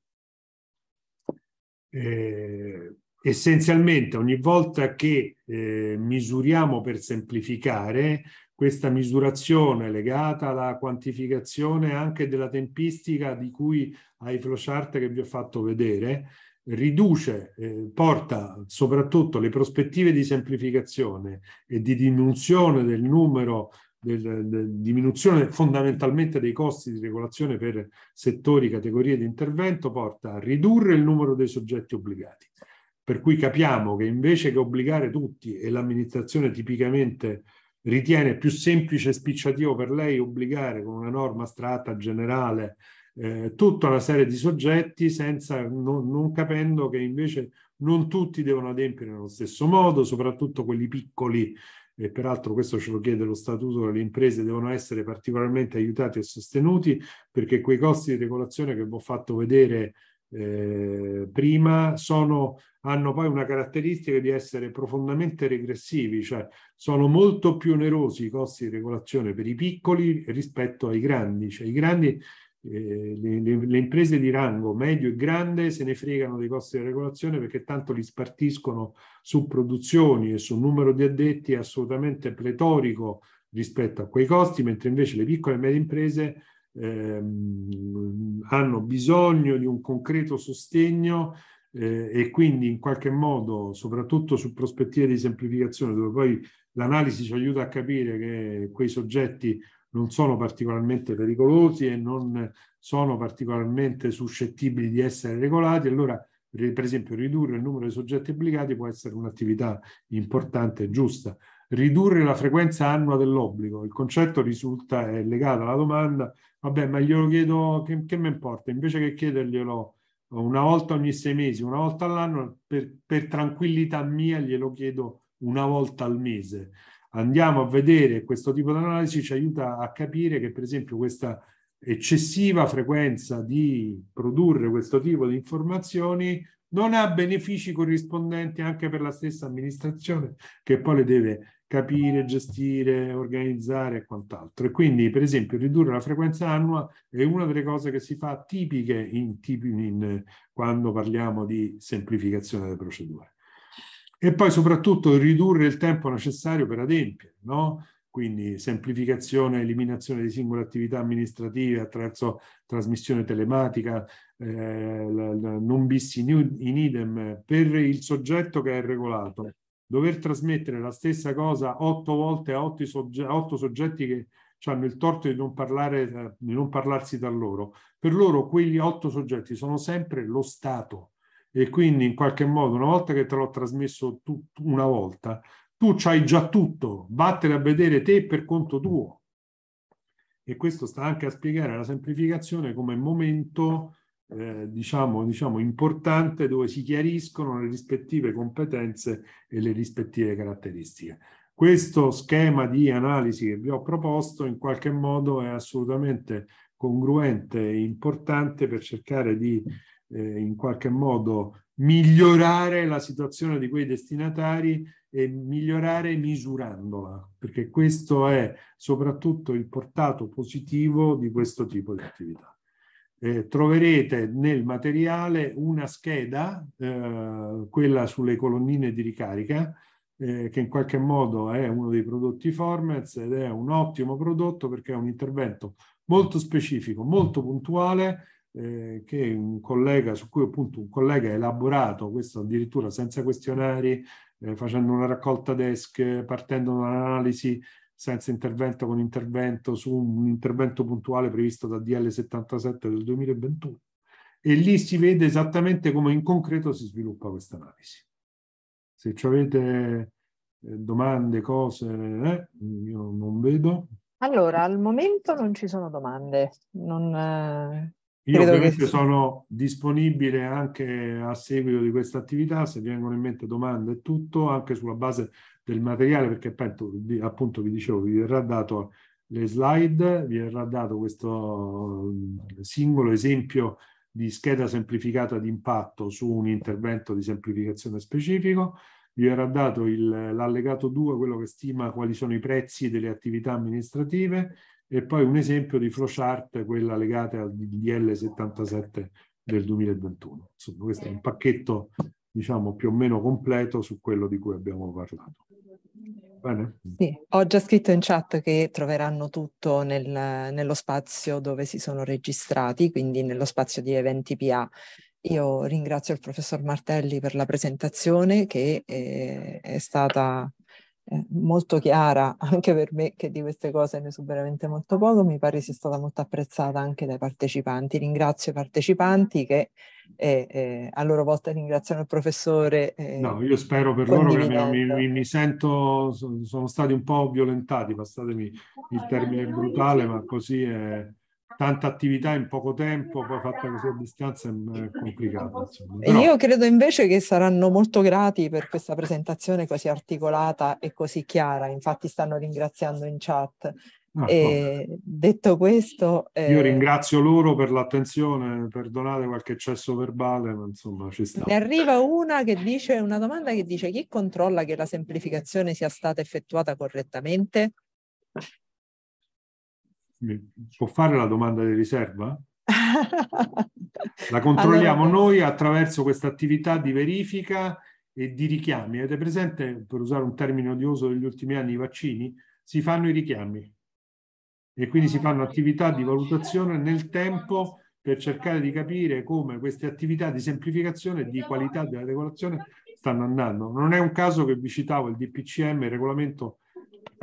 eh, essenzialmente ogni volta che eh, misuriamo per semplificare, questa misurazione legata alla quantificazione anche della tempistica di cui ai flowchart che vi ho fatto vedere, riduce, eh, porta soprattutto le prospettive di semplificazione e di diminuzione del numero, del, del, diminuzione fondamentalmente dei costi di regolazione per settori, categorie di intervento, porta a ridurre il numero dei soggetti obbligati. Per cui capiamo che invece che obbligare tutti, e l'amministrazione tipicamente ritiene più semplice e spicciativo per lei obbligare con una norma strata generale eh, tutta una serie di soggetti senza, non, non, capendo che invece non tutti devono adempiere nello stesso modo, soprattutto quelli piccoli, e peraltro questo ce lo chiede lo statuto delle imprese, devono essere particolarmente aiutati e sostenuti perché quei costi di regolazione che vi ho fatto vedere eh, prima sono, hanno poi una caratteristica di essere profondamente regressivi, cioè sono molto più onerosi i costi di regolazione per i piccoli rispetto ai grandi, cioè i grandi eh, le, le, le, imprese di rango medio e grande se ne fregano dei costi di regolazione perché tanto li spartiscono su produzioni e su numero di addetti assolutamente pletorico rispetto a quei costi, mentre invece le piccole e medie imprese ehm, hanno bisogno di un concreto sostegno eh, e quindi in qualche modo, soprattutto su prospettive di semplificazione, dove poi l'analisi ci aiuta a capire che quei soggetti non sono particolarmente pericolosi e non sono particolarmente suscettibili di essere regolati, allora per esempio ridurre il numero di soggetti obbligati può essere un'attività importante e giusta. Ridurre la frequenza annua dell'obbligo, il concetto risulta è legato alla domanda, vabbè ma glielo chiedo, che, che mi importa, invece che chiederglielo una volta ogni sei mesi, una volta all'anno, per, per tranquillità mia glielo chiedo una volta al mese andiamo a vedere questo tipo di analisi ci aiuta a capire che per esempio questa eccessiva frequenza di produrre questo tipo di informazioni non ha benefici corrispondenti anche per la stessa amministrazione che poi le deve capire, gestire, organizzare e quant'altro. E quindi, per esempio, ridurre la frequenza annua è una delle cose che si fa tipiche in, in, in, quando parliamo di semplificazione delle procedure. E poi soprattutto ridurre il tempo necessario per adempiere, no? quindi semplificazione, eliminazione di singole attività amministrative attraverso trasmissione telematica, eh, non bis in, in idem, per il soggetto che è regolato. Dover trasmettere la stessa cosa otto volte a otto, sogge- otto soggetti che hanno il torto di non, parlare, eh, di non parlarsi da loro. Per loro quegli otto soggetti sono sempre lo Stato, e quindi in qualche modo una volta che te l'ho trasmesso tu, una volta, tu c'hai già tutto, vattene a vedere te per conto tuo. E questo sta anche a spiegare la semplificazione come momento, eh, diciamo, diciamo, importante dove si chiariscono le rispettive competenze e le rispettive caratteristiche. Questo schema di analisi che vi ho proposto in qualche modo è assolutamente congruente e importante per cercare di eh, in qualche modo migliorare la situazione di quei destinatari e migliorare misurandola, perché questo è soprattutto il portato positivo di questo tipo di attività. Eh, troverete nel materiale una scheda, eh, quella sulle colonnine di ricarica, eh, che in qualche modo è uno dei prodotti Formez ed è un ottimo prodotto perché è un intervento molto specifico, molto puntuale eh, che un collega, su cui appunto un collega ha elaborato questo addirittura senza questionari, eh, facendo una raccolta desk, partendo da un'analisi senza intervento con intervento su un intervento puntuale previsto da DL 77 del 2021. E lì si vede esattamente come in concreto si sviluppa questa analisi. Se ci avete eh, domande, cose, eh, io non vedo. Allora, al momento non ci sono domande, non, eh, io Credo ovviamente che... sono disponibile anche a seguito di questa attività, se vengono in mente domande e tutto, anche sulla base del materiale, perché appunto vi dicevo, vi verrà dato le slide, vi verrà dato questo mm, singolo esempio di scheda semplificata di impatto su un intervento di semplificazione specifico, vi verrà dato l'allegato 2, quello che stima quali sono i prezzi delle attività amministrative, e poi un esempio di flowchart, quella legata al DDL 77 del 2021. Insomma, questo è un pacchetto, diciamo, più o meno completo su quello di cui abbiamo parlato. Bene? Sì, ho già scritto in chat che troveranno tutto nel, nello spazio dove si sono registrati, quindi nello spazio di eventi PA. Io ringrazio il professor Martelli per la presentazione che è, eh, è stata eh, molto chiara anche per me che di queste cose ne so veramente molto poco, mi pare sia stata molto apprezzata anche dai partecipanti. Ringrazio i partecipanti che eh, eh, a loro volta ringraziano il professore. Eh, no, io spero per loro che mi, mi, mi, sento, sono stati un po' violentati, passatemi il termine brutale, ma così è tanta attività in poco tempo, poi fatta così a distanza è complicato. Però... Io credo invece che saranno molto grati per questa presentazione così articolata e così chiara, infatti stanno ringraziando in chat. Ah, e, detto questo... Eh... Io ringrazio loro per l'attenzione, perdonate qualche eccesso verbale, ma insomma ci sta. Ne arriva una che dice, una domanda che dice chi controlla che la semplificazione sia stata effettuata correttamente? può fare la domanda di riserva? La *laughs* controlliamo allora, noi attraverso questa attività di verifica e di richiami. Avete presente, per usare un termine odioso degli ultimi anni, i vaccini? Si fanno i richiami e quindi si ah, fanno attività di valutazione nel tempo per cercare di capire come queste attività di semplificazione e di qualità della regolazione stanno andando. Non è un caso che vi citavo il DPCM, il regolamento,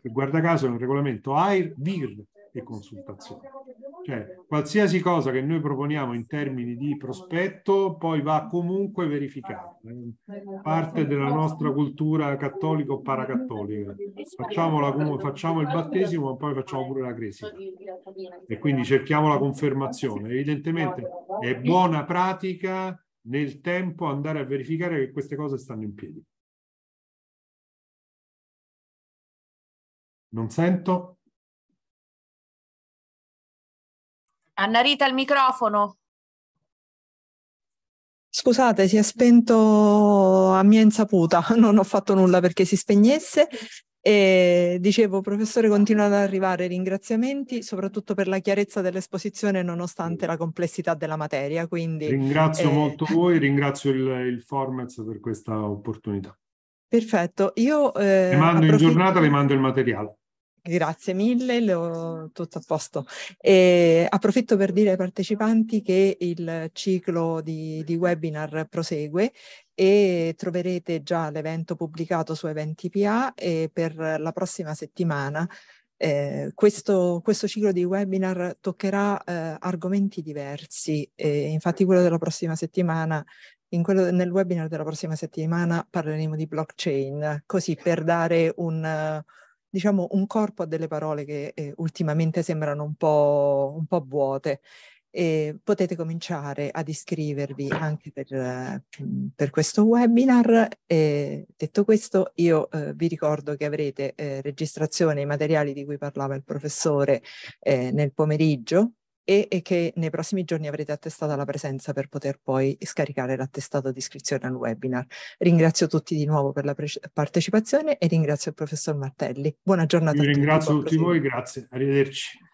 guarda caso è un regolamento AIR-VIR, e consultazione. Cioè, qualsiasi cosa che noi proponiamo in termini di prospetto poi va comunque verificata. Eh. Parte della nostra cultura cattolica o paracattolica. Facciamola, facciamo il battesimo, ma poi facciamo pure la crescita. E quindi cerchiamo la confermazione. Evidentemente è buona pratica nel tempo andare a verificare che queste cose stanno in piedi. Non sento. Anna Rita il microfono. Scusate, si è spento a mia insaputa, *laughs* non ho fatto nulla perché si spegnesse. E dicevo, professore, continuano ad arrivare ringraziamenti, soprattutto per la chiarezza dell'esposizione nonostante la complessità della materia. Quindi, ringrazio eh... molto voi, ringrazio il, il Formez per questa opportunità. Perfetto, io... Eh, le mando approfitto... in giornata, le mando il materiale. Grazie mille, l'ho tutto a posto. E approfitto per dire ai partecipanti che il ciclo di, di webinar prosegue e troverete già l'evento pubblicato su Eventi PA e per la prossima settimana eh, questo, questo, ciclo di webinar toccherà eh, argomenti diversi, eh, infatti quello della prossima settimana, quello, nel webinar della prossima settimana parleremo di blockchain, così per dare un, diciamo, un corpo a delle parole che eh, ultimamente sembrano un po', un po vuote. E potete cominciare ad iscrivervi anche per, per questo webinar. E detto questo, io eh, vi ricordo che avrete eh, registrazione e materiali di cui parlava il professore eh, nel pomeriggio, e, e, che nei prossimi giorni avrete attestata la presenza per poter poi scaricare l'attestato di iscrizione al webinar. Ringrazio tutti di nuovo per la partecipazione e ringrazio il professor Martelli. Buona giornata Vi a tutti. Ringrazio tutti voi, grazie. Arrivederci.